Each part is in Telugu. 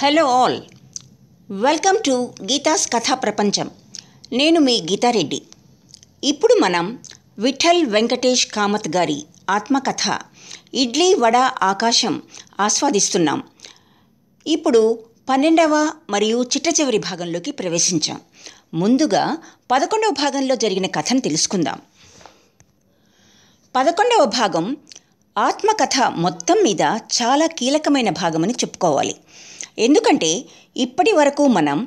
hello all welcome to Geetha's కథా ప్రపంచం నేను మీ గీతారెడ్డి ఇప్పుడు మనం విఠల్ వెంకటేష్ కామత్ గారి ఆత్మకథ ఇడ్లీ వడ ఆకాశం ఆస్వాదిస్తున్నాం ఇప్పుడు పన్నెండవ మరియు చిట్ట చివరి భాగంలోకి ప్రవేశించాం ముందుగా పదకొండవ భాగంలో జరిగిన కథను తెలుసుకుందాం పదకొండవ భాగం ఆత్మకథ మొత్తం మీద చాలా కీలకమైన భాగమని చెప్పుకోవాలి ఎందుకంటే ఇప్పటి వరకు మనం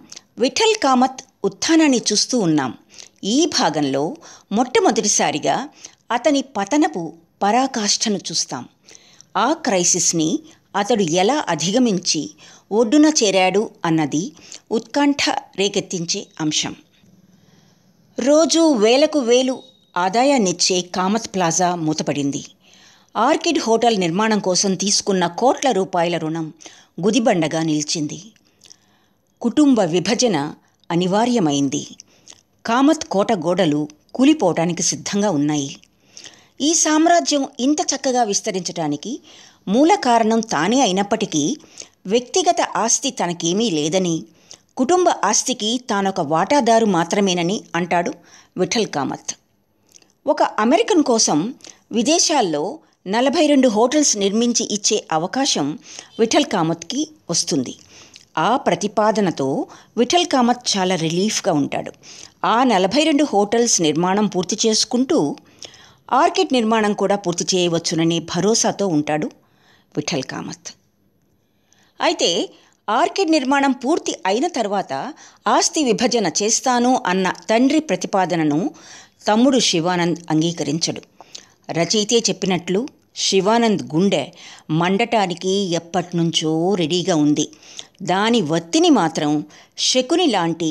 విఠల్ కామత్ ఉత్థానాన్ని చూస్తూ ఉన్నాం ఈ భాగంలో మొట్టమొదటిసారిగా అతని పతనపు పరాకాష్ఠను చూస్తాం ఆ క్రైసిస్ని అతడు ఎలా అధిగమించి ఒడ్డున చేరాడు అన్నది ఉత్కంఠ రేకెత్తించే అంశం రోజు వేలకు వేలు ఆదాయాన్నిచ్చే కామత్ ప్లాజా మూతపడింది ఆర్కిడ్ హోటల్ నిర్మాణం కోసం తీసుకున్న కోట్ల రూపాయల రుణం గుదిబండగా నిలిచింది కుటుంబ విభజన అనివార్యమైంది కామత్ కోట గోడలు కూలిపోవటానికి సిద్ధంగా ఉన్నాయి ఈ సామ్రాజ్యం ఇంత చక్కగా విస్తరించటానికి మూల కారణం తానే అయినప్పటికీ వ్యక్తిగత ఆస్తి తనకేమీ లేదని కుటుంబ ఆస్తికి తానొక వాటాదారు మాత్రమేనని అంటాడు విఠల్ కామత్ ఒక అమెరికన్ కోసం విదేశాల్లో నలభై రెండు హోటల్స్ నిర్మించి ఇచ్చే అవకాశం విఠల్ కామత్కి వస్తుంది ఆ ప్రతిపాదనతో విఠల్ కామత్ చాలా రిలీఫ్గా ఉంటాడు ఆ నలభై రెండు హోటల్స్ నిర్మాణం పూర్తి చేసుకుంటూ ఆర్కిడ్ నిర్మాణం కూడా పూర్తి చేయవచ్చుననే భరోసాతో ఉంటాడు విఠల్ కామత్ అయితే ఆర్కిడ్ నిర్మాణం పూర్తి అయిన తర్వాత ఆస్తి విభజన చేస్తాను అన్న తండ్రి ప్రతిపాదనను తమ్ముడు శివానంద్ అంగీకరించడు రచయితే చెప్పినట్లు శివానంద్ గుండె మండటానికి ఎప్పటినుంచో రెడీగా ఉంది దాని వత్తిని మాత్రం శకుని లాంటి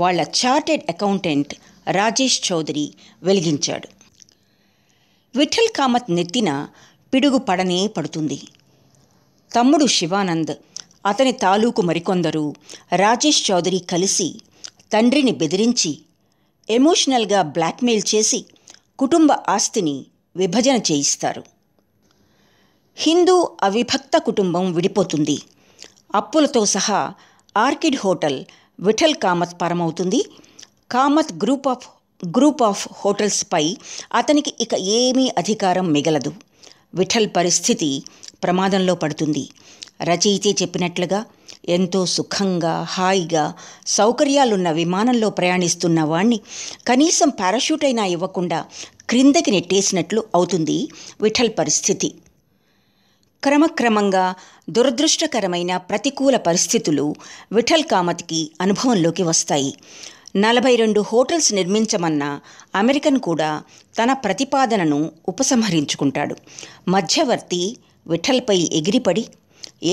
వాళ్ళ చార్టెడ్ అకౌంటెంట్ రాజేష్ చౌదరి వెలిగించాడు విఠల్ కామత్ నెత్తిన పిడుగు పడనే పడుతుంది తమ్ముడు శివానంద్ అతని తాలూకు మరికొందరు రాజేష్ చౌదరి కలిసి తండ్రిని బెదిరించి ఎమోషనల్గా బ్లాక్మెయిల్ చేసి కుటుంబ ఆస్తిని విభజన చేయిస్తారు హిందూ అవిభక్త కుటుంబం విడిపోతుంది అప్పులతో సహా ఆర్కిడ్ హోటల్ విఠల్ కామత్ పరమవుతుంది Kamat group of group of హోటల్స్పై అతనికి ఇక ఏమీ అధికారం మిగలదు విఠల్ పరిస్థితి ప్రమాదంలో పడుతుంది రచయితే చెప్పినట్లుగా ఎంతో సుఖంగా హాయిగా సౌకర్యాలున్న విమానంలో ప్రయాణిస్తున్న వాణ్ణి కనీసం పారాషూట్ అయినా ఇవ్వకుండా క్రిందకి నెట్టేసినట్లు అవుతుంది విఠల్ పరిస్థితి క్రమక్రమంగా దురదృష్టకరమైన ప్రతికూల పరిస్థితులు విఠల్ కామత్కి అనుభవంలోకి వస్తాయి నలభై రెండు హోటల్స్ నిర్మించమన్న అమెరికన్ కూడా తన ప్రతిపాదనను ఉపసంహరించుకుంటాడు మధ్యవర్తి విఠల్పై ఎగిరిపడి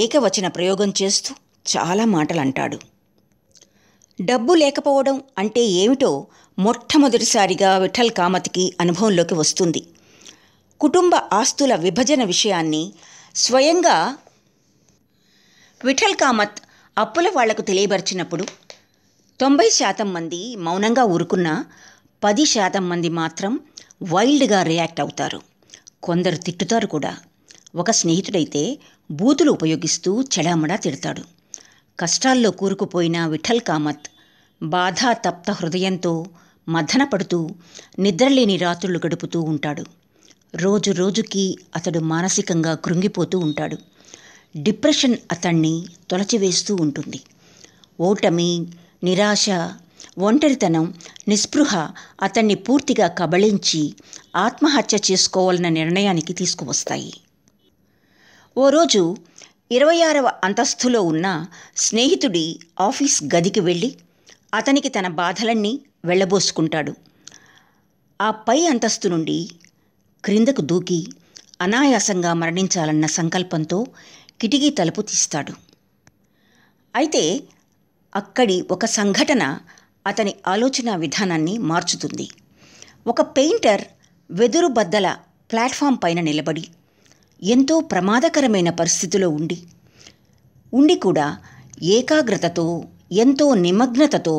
ఏకవచన ప్రయోగం చేస్తూ చాలా మాటలంటాడు డబ్బు లేకపోవడం అంటే ఏమిటో మొట్టమొదటిసారిగా విఠల్ కామత్కి అనుభవంలోకి వస్తుంది కుటుంబ ఆస్తుల విభజన విషయాన్ని స్వయంగా విఠల్ కామత్ అప్పుల వాళ్లకు తెలియపరిచినప్పుడు తొంభై శాతం మంది మౌనంగా ఊరుకున్న పది శాతం మంది మాత్రం వైల్డ్గా రియాక్ట్ అవుతారు కొందరు తిట్టుతారు కూడా ఒక స్నేహితుడైతే బూతులు ఉపయోగిస్తూ చెడామడా తిడతాడు కష్టాల్లో కూరుకుపోయిన విఠల్ కామత్ బాధా తప్త హృదయంతో మదనపడుతూ నిద్రలేని రాత్రులు గడుపుతూ ఉంటాడు రోజు రోజుకి అతడు మానసికంగా కృంగిపోతూ ఉంటాడు డిప్రెషన్ అతన్ని తొలచివేస్తూ ఉంటుంది ఓటమి నిరాశ ఒంటరితనం నిస్పృహ అతన్ని పూర్తిగా కబళించి ఆత్మహత్య చేసుకోవాలన్న నిర్ణయానికి తీసుకువస్తాయి ఓ రోజు ఇరవై ఆరవ అంతస్తులో ఉన్న స్నేహితుడి ఆఫీస్ గదికి వెళ్ళి అతనికి తన బాధలన్నీ వెళ్ళబోసుకుంటాడు ఆ పై అంతస్తు నుండి క్రిందకు దూకి అనాయాసంగా మరణించాలన్న సంకల్పంతో కిటికీ తలుపు తీస్తాడు అయితే అక్కడి ఒక సంఘటన అతని ఆలోచన విధానాన్ని మార్చుతుంది ఒక పెయింటర్ వెదురు బద్దల ప్లాట్ఫామ్ పైన నిలబడి ఎంతో ప్రమాదకరమైన పరిస్థితిలో ఉండి ఉండి కూడా ఏకాగ్రతతో ఎంతో నిమగ్నతతో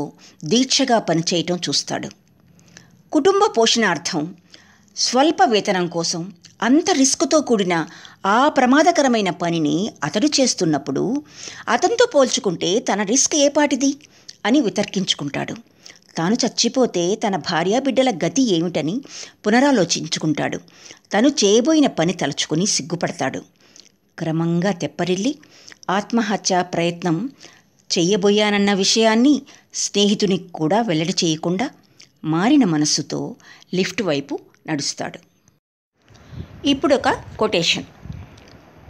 దీక్షగా పనిచేయటం చూస్తాడు కుటుంబ పోషణార్థం స్వల్ప వేతనం కోసం అంత రిస్క్తో కూడిన ఆ ప్రమాదకరమైన పనిని అతడు చేస్తున్నప్పుడు అతనితో పోల్చుకుంటే తన రిస్క్ ఏపాటిది అని వితర్కించుకుంటాడు తాను చచ్చిపోతే తన భార్యాబిడ్డల గతి ఏమిటని పునరాలోచించుకుంటాడు తను చేయబోయిన పని తలుచుకుని సిగ్గుపడతాడు క్రమంగా తెప్పరిల్లి ఆత్మహత్య ప్రయత్నం చెయ్యబోయానన్న విషయాన్ని స్నేహితునికి కూడా వెల్లడి చేయకుండా మారిన మనస్సుతో లిఫ్ట్ వైపు నడుస్తాడు ఇప్పుడు ఒక కొటేషన్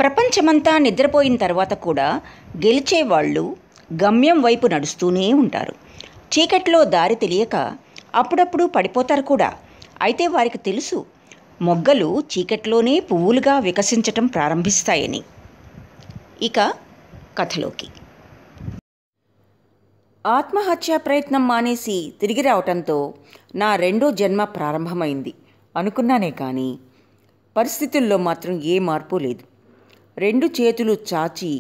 ప్రపంచమంతా నిద్రపోయిన తర్వాత కూడా గెలిచేవాళ్ళు గమ్యం వైపు నడుస్తూనే ఉంటారు చీకట్లో దారి తెలియక అప్పుడప్పుడు పడిపోతారు కూడా అయితే వారికి తెలుసు మొగ్గలు చీకట్లోనే పువ్వులుగా వికసించటం ప్రారంభిస్తాయని ఇక కథలోకి ఆత్మహత్యా ప్రయత్నం మానేసి తిరిగి రావటంతో నా రెండో జన్మ ప్రారంభమైంది అనుకున్నానే కానీ పరిస్థితుల్లో మాత్రం ఏ మార్పు లేదు రెండు చేతులు చాచి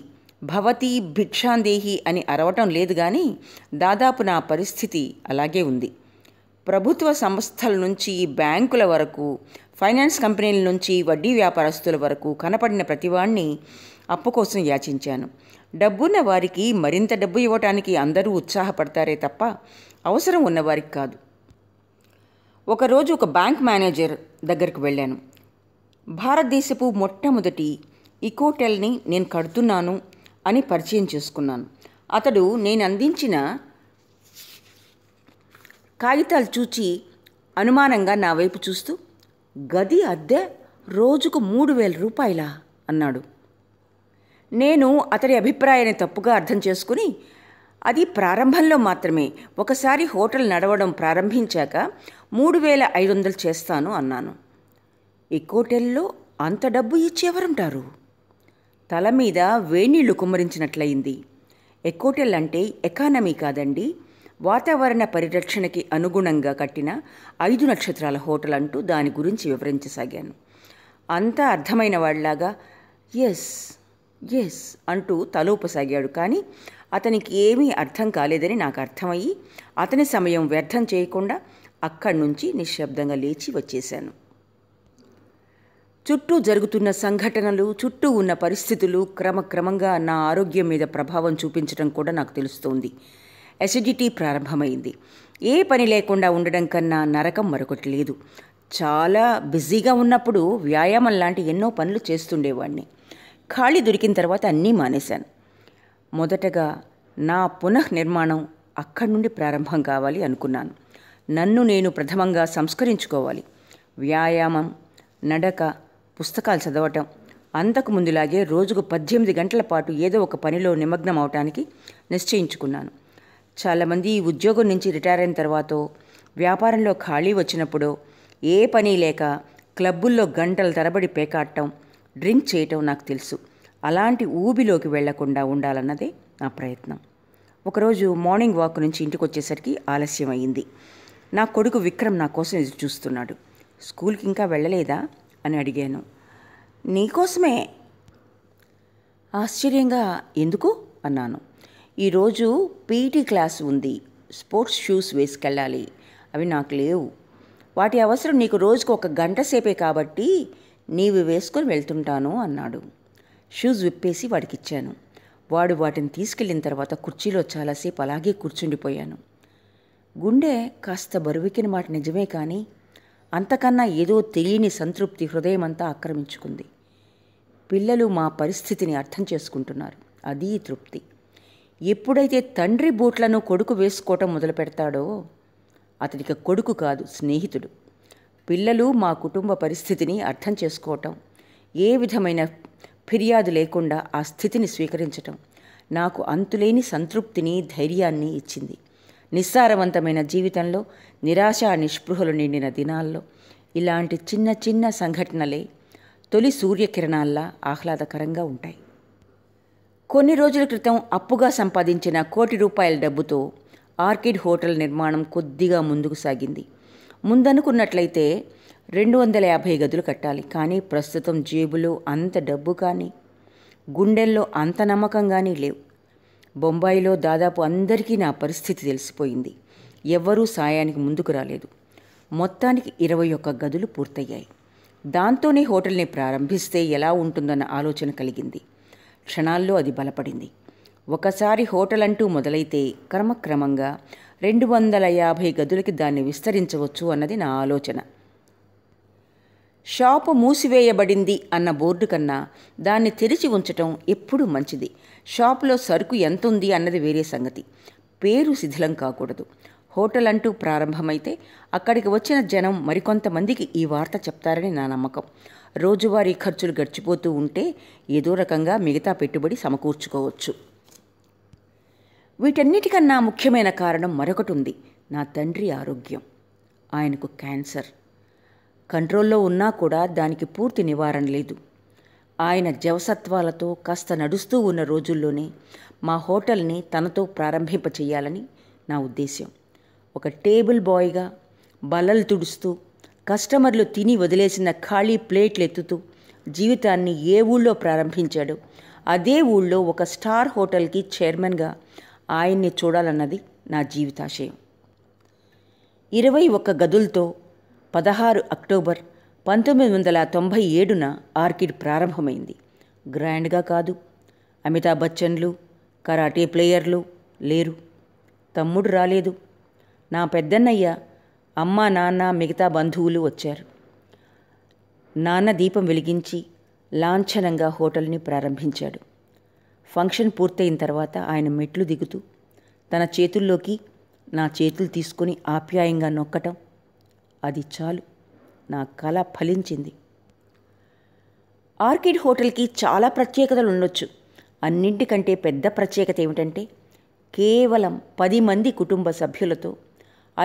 భవతి భిక్షాందేహి అని అరవటం లేదు కానీ దాదాపు నా పరిస్థితి అలాగే ఉంది ప్రభుత్వ సంస్థల నుంచి బ్యాంకుల వరకు ఫైనాన్స్ కంపెనీల నుంచి వడ్డీ వ్యాపారస్తుల వరకు కనపడిన ప్రతివాణ్ణి అప్పు కోసం యాచించాను డబ్బున్న వారికి మరింత డబ్బు ఇవ్వటానికి అందరూ ఉత్సాహపడతారే తప్ప అవసరం ఉన్నవారికి కాదు ఒకరోజు ఒక బ్యాంక్ మేనేజర్ దగ్గరకు వెళ్ళాను భారతదేశపు మొట్టమొదటి ఇకోటెల్ని నేను కడుతున్నాను అని పరిచయం చేసుకున్నాను అతడు నేను అందించిన కాగితాలు చూచి అనుమానంగా నా వైపు చూస్తూ గది అద్దె రోజుకు మూడు వేల రూపాయల అన్నాడు నేను అతడి అభిప్రాయాన్ని తప్పుగా అర్థం చేసుకుని అది ప్రారంభంలో మాత్రమే ఒకసారి హోటల్ నడవడం ప్రారంభించాక మూడు వేల ఐదు వందలు చేస్తాను అన్నాను ఎక్కువ హోటల్లో అంత డబ్బు ఇచ్చి ఎవరుంటారు తల మీద వేణీళ్లు కుమ్మరించినట్లయింది ఎకోటెల్ అంటే ఎకానమీ కాదండి వాతావరణ పరిరక్షణకి అనుగుణంగా కట్టిన ఐదు నక్షత్రాల హోటల్ అంటూ దాని గురించి వివరించసాగాను అంతా అర్థమైన వాళ్ళలాగా ఎస్ ఎస్ అంటూ తలూపసాగాడు కానీ అతనికి ఏమీ అర్థం కాలేదని నాకు అర్థమయ్యి అతని సమయం వ్యర్థం చేయకుండా అక్కడి నుంచి నిశ్శబ్దంగా లేచి వచ్చేశాను చుట్టూ జరుగుతున్న సంఘటనలు చుట్టూ ఉన్న పరిస్థితులు క్రమక్రమంగా నా ఆరోగ్యం మీద ప్రభావం చూపించడం కూడా నాకు తెలుస్తోంది అసిడిటీ ప్రారంభమైంది ఏ పని లేకుండా ఉండడం కన్నా నరకం మరొకటి లేదు చాలా బిజీగా ఉన్నప్పుడు వ్యాయామం లాంటి ఎన్నో పనులు చేస్తుండేవాడిని ఖాళీ దొరికిన తర్వాత అన్నీ మానేశాను మొదటగా నా పునఃనిర్మాణం అక్కడి నుండి ప్రారంభం కావాలి అనుకున్నాను నన్ను నేను ప్రథమంగా సంస్కరించుకోవాలి వ్యాయామం నడక పుస్తకాలు చదవటం అంతకు ముందులాగే రోజుకు పద్దెనిమిది గంటల పాటు ఏదో ఒక పనిలో నిమగ్నం అవటానికి నిశ్చయించుకున్నాను చాలామంది ఈ ఉద్యోగం నుంచి రిటైర్ అయిన తర్వాత వ్యాపారంలో ఖాళీ వచ్చినప్పుడు ఏ పని లేక క్లబ్బుల్లో గంటల తరబడి పేకాడటం డ్రింక్ చేయటం నాకు తెలుసు అలాంటి ఊబిలోకి వెళ్లకుండా ఉండాలన్నదే నా ప్రయత్నం ఒకరోజు మార్నింగ్ వాక్ నుంచి ఇంటికి వచ్చేసరికి ఆలస్యం అయింది నా కొడుకు విక్రమ్ నా కోసం ఎదురు చూస్తున్నాడు స్కూల్కి ఇంకా వెళ్ళలేదా అని అడిగాను నీకోసమే ఆశ్చర్యంగా ఎందుకు అన్నాను ఈరోజు పీటీ క్లాస్ ఉంది స్పోర్ట్స్ షూస్ వేసుకెళ్ళాలి అవి నాకు లేవు వాటి అవసరం నీకు రోజుకు ఒక గంట సేపే కాబట్టి నీవి వేసుకొని వెళ్తుంటాను అన్నాడు షూస్ విప్పేసి వాడికి ఇచ్చాను వాడు వాటిని తీసుకెళ్ళిన తర్వాత కుర్చీలో చాలాసేపు అలాగే కూర్చుండిపోయాను గుండె కాస్త బరువెక్కిన మాట నిజమే కానీ అంతకన్నా ఏదో తెలియని సంతృప్తి హృదయమంతా ఆక్రమించుకుంది పిల్లలు మా పరిస్థితిని అర్థం చేసుకుంటున్నారు అది తృప్తి ఎప్పుడైతే తండ్రి బూట్లను కొడుకు వేసుకోవటం మొదలు పెడతాడో అతనికి కొడుకు కాదు స్నేహితుడు పిల్లలు మా కుటుంబ పరిస్థితిని అర్థం చేసుకోవటం ఏ విధమైన ఫిర్యాదు లేకుండా ఆ స్థితిని స్వీకరించటం నాకు అంతులేని సంతృప్తిని ధైర్యాన్ని ఇచ్చింది నిస్సారవంతమైన జీవితంలో నిరాశ నిస్పృహలు నిండిన దినాల్లో ఇలాంటి చిన్న చిన్న సంఘటనలే తొలి సూర్యకిరణాల్లా ఆహ్లాదకరంగా ఉంటాయి కొన్ని రోజుల క్రితం అప్పుగా సంపాదించిన కోటి రూపాయల డబ్బుతో ఆర్కిడ్ హోటల్ నిర్మాణం కొద్దిగా ముందుకు సాగింది ముందనుకున్నట్లయితే రెండు వందల యాభై గదులు కట్టాలి కానీ ప్రస్తుతం జేబులో అంత డబ్బు కానీ గుండెల్లో అంత నమ్మకం కానీ లేవు బొంబాయిలో దాదాపు అందరికీ నా పరిస్థితి తెలిసిపోయింది ఎవ్వరూ సాయానికి ముందుకు రాలేదు మొత్తానికి ఇరవై ఒక్క గదులు పూర్తయ్యాయి దాంతోనే హోటల్ని ప్రారంభిస్తే ఎలా ఉంటుందన్న ఆలోచన కలిగింది క్షణాల్లో అది బలపడింది ఒకసారి హోటల్ అంటూ మొదలైతే క్రమక్రమంగా రెండు వందల యాభై గదులకి దాన్ని విస్తరించవచ్చు అన్నది నా ఆలోచన షాపు మూసివేయబడింది అన్న బోర్డు కన్నా దాన్ని తెరిచి ఉంచటం ఎప్పుడూ మంచిది షాప్లో సరుకు ఎంత ఉంది అన్నది వేరే సంగతి పేరు శిథిలం కాకూడదు హోటల్ అంటూ ప్రారంభమైతే అక్కడికి వచ్చిన జనం మరికొంతమందికి ఈ వార్త చెప్తారని నా నమ్మకం రోజువారీ ఖర్చులు గడిచిపోతూ ఉంటే ఏదో రకంగా మిగతా పెట్టుబడి సమకూర్చుకోవచ్చు వీటన్నిటికన్నా ముఖ్యమైన కారణం మరొకటి ఉంది నా తండ్రి ఆరోగ్యం ఆయనకు క్యాన్సర్ కంట్రోల్లో ఉన్నా కూడా దానికి పూర్తి నివారణ లేదు ఆయన జవసత్వాలతో కాస్త నడుస్తూ ఉన్న రోజుల్లోనే మా హోటల్ని తనతో ప్రారంభింపచేయాలని నా ఉద్దేశ్యం ఒక టేబుల్ బాయ్గా బలలు తుడుస్తూ కస్టమర్లు తిని వదిలేసిన ఖాళీ ప్లేట్లు ఎత్తుతూ జీవితాన్ని ఏ ఊళ్ళో ప్రారంభించాడు అదే ఊళ్ళో ఒక స్టార్ హోటల్కి చైర్మన్గా ఆయన్ని చూడాలన్నది నా జీవితాశయం ఇరవై ఒక్క గదులతో పదహారు అక్టోబర్ పంతొమ్మిది వందల తొంభై ఏడున ఆర్కిడ్ ప్రారంభమైంది గ్రాండ్గా కాదు అమితాబ్ బచ్చన్లు కరాటే ప్లేయర్లు లేరు తమ్ముడు రాలేదు నా పెద్దన్నయ్య అమ్మ నాన్న మిగతా బంధువులు వచ్చారు నాన్న దీపం వెలిగించి లాంఛనంగా హోటల్ని ప్రారంభించాడు ఫంక్షన్ పూర్తయిన తర్వాత ఆయన మెట్లు దిగుతూ తన చేతుల్లోకి నా చేతులు తీసుకుని ఆప్యాయంగా నొక్కటం అది చాలు నా కళ ఫలించింది ఆర్కిడ్ హోటల్కి చాలా ప్రత్యేకతలు ఉండొచ్చు అన్నింటికంటే పెద్ద ప్రత్యేకత ఏమిటంటే కేవలం పది మంది కుటుంబ సభ్యులతో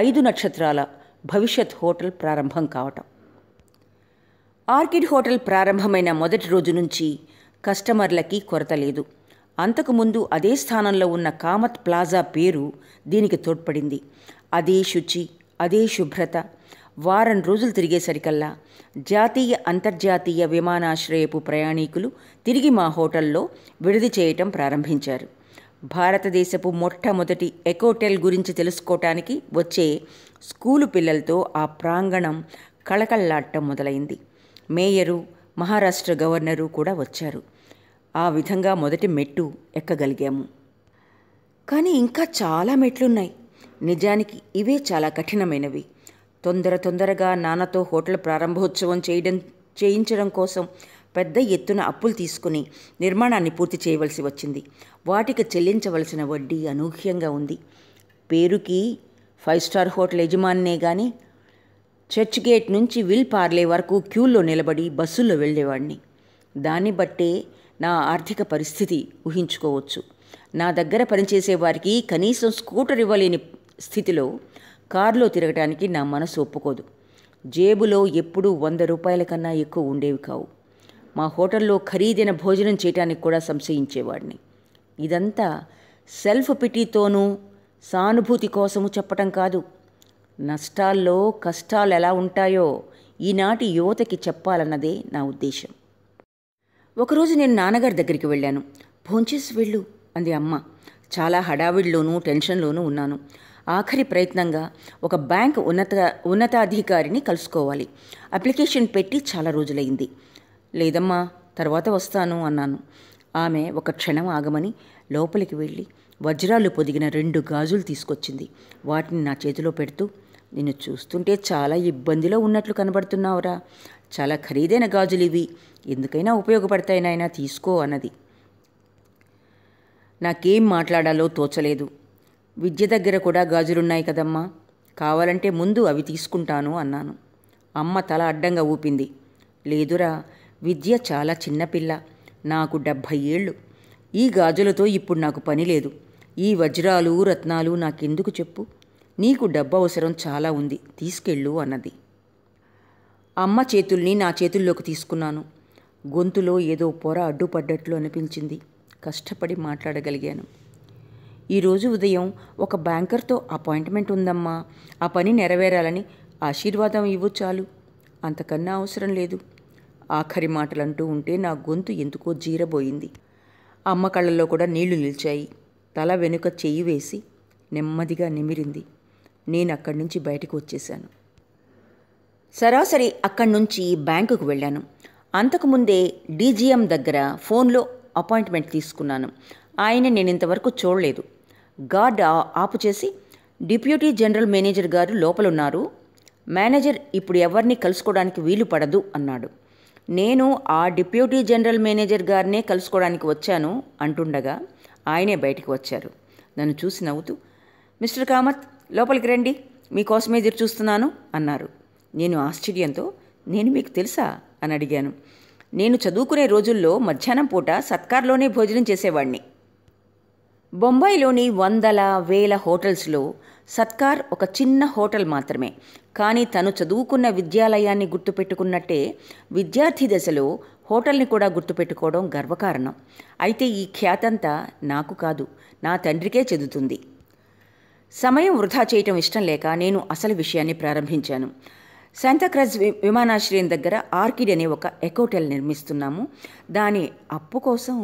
ఐదు నక్షత్రాల భవిష్యత్ హోటల్ ప్రారంభం కావటం ఆర్కిడ్ హోటల్ ప్రారంభమైన మొదటి రోజు నుంచి కస్టమర్లకి కొరత లేదు అంతకుముందు అదే స్థానంలో ఉన్న కామత్ ప్లాజా పేరు దీనికి తోడ్పడింది అదే శుచి అదే శుభ్రత వారం రోజులు తిరిగేసరికల్లా జాతీయ అంతర్జాతీయ విమానాశ్రయపు ప్రయాణీకులు తిరిగి మా హోటల్లో విడిది చేయటం ప్రారంభించారు భారతదేశపు మొట్టమొదటి ఎకోటెల్ గురించి తెలుసుకోవటానికి వచ్చే స్కూలు పిల్లలతో ఆ ప్రాంగణం కళకళలాడటం మొదలైంది మేయరు మహారాష్ట్ర గవర్నరు కూడా వచ్చారు ఆ విధంగా మొదటి మెట్టు ఎక్కగలిగాము కానీ ఇంకా చాలా మెట్లున్నాయి నిజానికి ఇవే చాలా కఠినమైనవి తొందర తొందరగా నాన్నతో హోటల్ ప్రారంభోత్సవం చేయడం చేయించడం కోసం పెద్ద ఎత్తున అప్పులు తీసుకుని నిర్మాణాన్ని పూర్తి చేయవలసి వచ్చింది వాటికి చెల్లించవలసిన వడ్డీ అనూహ్యంగా ఉంది పేరుకి ఫైవ్ స్టార్ హోటల్ యజమానినే కానీ చర్చ్ గేట్ నుంచి విల్ పార్లే వరకు క్యూల్లో నిలబడి బస్సుల్లో వెళ్ళేవాడిని దాన్ని బట్టే నా ఆర్థిక పరిస్థితి ఊహించుకోవచ్చు నా దగ్గర పనిచేసే వారికి కనీసం స్కూటర్ ఇవ్వలేని స్థితిలో కారులో తిరగటానికి నా మనసు ఒప్పుకోదు జేబులో ఎప్పుడూ వంద రూపాయల కన్నా ఎక్కువ ఉండేవి కావు మా హోటల్లో ఖరీదైన భోజనం చేయటానికి కూడా సంశయించేవాడిని ఇదంతా సెల్ఫ్ పిటీతోనూ సానుభూతి కోసము చెప్పటం కాదు నష్టాల్లో కష్టాలు ఎలా ఉంటాయో ఈనాటి యువతకి చెప్పాలన్నదే నా ఉద్దేశం ఒకరోజు నేను నాన్నగారి దగ్గరికి వెళ్ళాను భోంచేసి వెళ్ళు అంది అమ్మ చాలా హడావిడిలోనూ టెన్షన్లోనూ ఉన్నాను ఆఖరి ప్రయత్నంగా ఒక బ్యాంక్ ఉన్నత ఉన్నతాధికారిని కలుసుకోవాలి అప్లికేషన్ పెట్టి చాలా రోజులైంది లేదమ్మా తర్వాత వస్తాను అన్నాను ఆమె ఒక క్షణం ఆగమని లోపలికి వెళ్ళి వజ్రాలు పొదిగిన రెండు గాజులు తీసుకొచ్చింది వాటిని నా చేతిలో పెడుతూ నిన్ను చూస్తుంటే చాలా ఇబ్బందిలో ఉన్నట్లు కనబడుతున్నావురా చాలా ఖరీదైన గాజులు ఇవి ఎందుకైనా ఉపయోగపడతాయి తీసుకో అన్నది నాకేం మాట్లాడాలో తోచలేదు విద్య దగ్గర కూడా గాజులున్నాయి కదమ్మా కావాలంటే ముందు అవి తీసుకుంటాను అన్నాను అమ్మ తల అడ్డంగా ఊపింది లేదురా విద్య చాలా చిన్నపిల్ల నాకు డెబ్భై ఏళ్ళు ఈ గాజులతో ఇప్పుడు నాకు పని లేదు ఈ వజ్రాలు రత్నాలు నాకెందుకు చెప్పు నీకు డబ్బు అవసరం చాలా ఉంది తీసుకెళ్ళు అన్నది అమ్మ చేతుల్ని నా చేతుల్లోకి తీసుకున్నాను గొంతులో ఏదో పొర అడ్డుపడ్డట్లు అనిపించింది కష్టపడి మాట్లాడగలిగాను ఈరోజు ఉదయం ఒక బ్యాంకర్తో అపాయింట్మెంట్ ఉందమ్మా ఆ పని నెరవేరాలని ఆశీర్వాదం ఇవ్వు చాలు అంతకన్నా అవసరం లేదు ఆఖరి మాటలంటూ ఉంటే నా గొంతు ఎందుకో జీరబోయింది అమ్మ కళ్ళల్లో కూడా నీళ్లు నిలిచాయి తల వెనుక చేయి వేసి నెమ్మదిగా నిమిరింది నేను అక్కడి నుంచి బయటకు వచ్చేశాను సరాసరి అక్కడి నుంచి బ్యాంకుకు వెళ్ళాను అంతకుముందే డీజీఎం దగ్గర ఫోన్లో అపాయింట్మెంట్ తీసుకున్నాను ఆయన నేను ఇంతవరకు చూడలేదు గార్డ్ ఆపు చేసి డిప్యూటీ జనరల్ మేనేజర్ గారు లోపలున్నారు మేనేజర్ ఇప్పుడు ఎవరిని కలుసుకోవడానికి వీలు పడదు అన్నాడు నేను ఆ డిప్యూటీ జనరల్ మేనేజర్ గారినే కలుసుకోవడానికి వచ్చాను అంటుండగా ఆయనే బయటికి వచ్చారు నన్ను చూసి నవ్వుతూ మిస్టర్ కామత్ లోపలికి రండి మీకోసమే ఎదురు చూస్తున్నాను అన్నారు నేను ఆశ్చర్యంతో నేను మీకు తెలుసా అని అడిగాను నేను చదువుకునే రోజుల్లో మధ్యాహ్నం పూట సత్కార్లోనే భోజనం చేసేవాడిని బొంబాయిలోని వందల వేల హోటల్స్లో సత్కార్ ఒక చిన్న హోటల్ మాత్రమే కానీ తను చదువుకున్న విద్యాలయాన్ని గుర్తుపెట్టుకున్నట్టే విద్యార్థి దశలో హోటల్ని కూడా గుర్తుపెట్టుకోవడం గర్వకారణం అయితే ఈ ఖ్యాతంతా నాకు కాదు నా తండ్రికే చెందుతుంది సమయం వృధా చేయటం ఇష్టం లేక నేను అసలు విషయాన్ని ప్రారంభించాను శాంతాక్రజ్ విమానాశ్రయం దగ్గర ఆర్కిడ్ అనే ఒక ఎకోటెల్ నిర్మిస్తున్నాము దాని అప్పు కోసం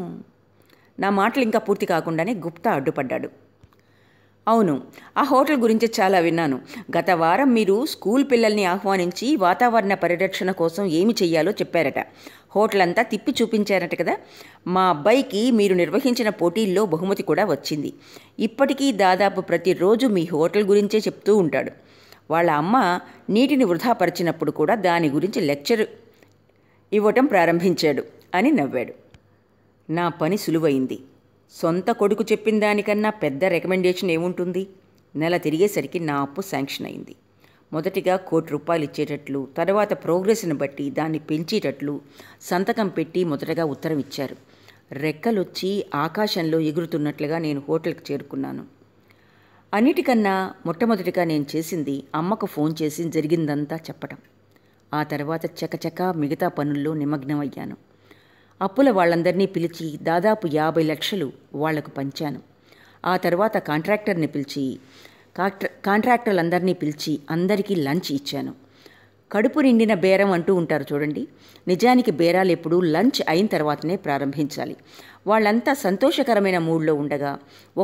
నా మాటలు ఇంకా పూర్తి కాకుండానే గుప్తా అడ్డుపడ్డాడు అవును ఆ హోటల్ గురించి చాలా విన్నాను గత వారం మీరు స్కూల్ పిల్లల్ని ఆహ్వానించి వాతావరణ పరిరక్షణ కోసం ఏమి చెయ్యాలో చెప్పారట హోటల్ అంతా తిప్పి చూపించారట కదా మా అబ్బాయికి మీరు నిర్వహించిన పోటీల్లో బహుమతి కూడా వచ్చింది ఇప్పటికీ దాదాపు ప్రతిరోజు మీ హోటల్ గురించే చెప్తూ ఉంటాడు వాళ్ళ అమ్మ నీటిని వృధాపరిచినప్పుడు కూడా దాని గురించి లెక్చర్ ఇవ్వటం ప్రారంభించాడు అని నవ్వాడు నా పని సులువైంది సొంత కొడుకు చెప్పిన దానికన్నా పెద్ద రికమెండేషన్ ఏముంటుంది నెల తిరిగేసరికి నా అప్పు శాంక్షన్ అయింది మొదటిగా కోటి రూపాయలు ఇచ్చేటట్లు తర్వాత ప్రోగ్రెస్ని బట్టి దాన్ని పెంచేటట్లు సంతకం పెట్టి మొదటగా ఉత్తరం ఇచ్చారు రెక్కలొచ్చి ఆకాశంలో ఎగురుతున్నట్లుగా నేను హోటల్కి చేరుకున్నాను అన్నిటికన్నా మొట్టమొదటిగా నేను చేసింది అమ్మకు ఫోన్ చేసి జరిగిందంతా చెప్పడం ఆ తర్వాత చకచక మిగతా పనుల్లో నిమగ్నమయ్యాను అప్పుల వాళ్ళందరినీ పిలిచి దాదాపు యాభై లక్షలు వాళ్లకు పంచాను ఆ తర్వాత కాంట్రాక్టర్ని పిలిచి కాంట్రాక్టర్లందరినీ పిలిచి అందరికీ లంచ్ ఇచ్చాను కడుపు నిండిన బేరం అంటూ ఉంటారు చూడండి నిజానికి బేరాలు ఎప్పుడూ లంచ్ అయిన తర్వాతనే ప్రారంభించాలి వాళ్ళంతా సంతోషకరమైన మూడ్లో ఉండగా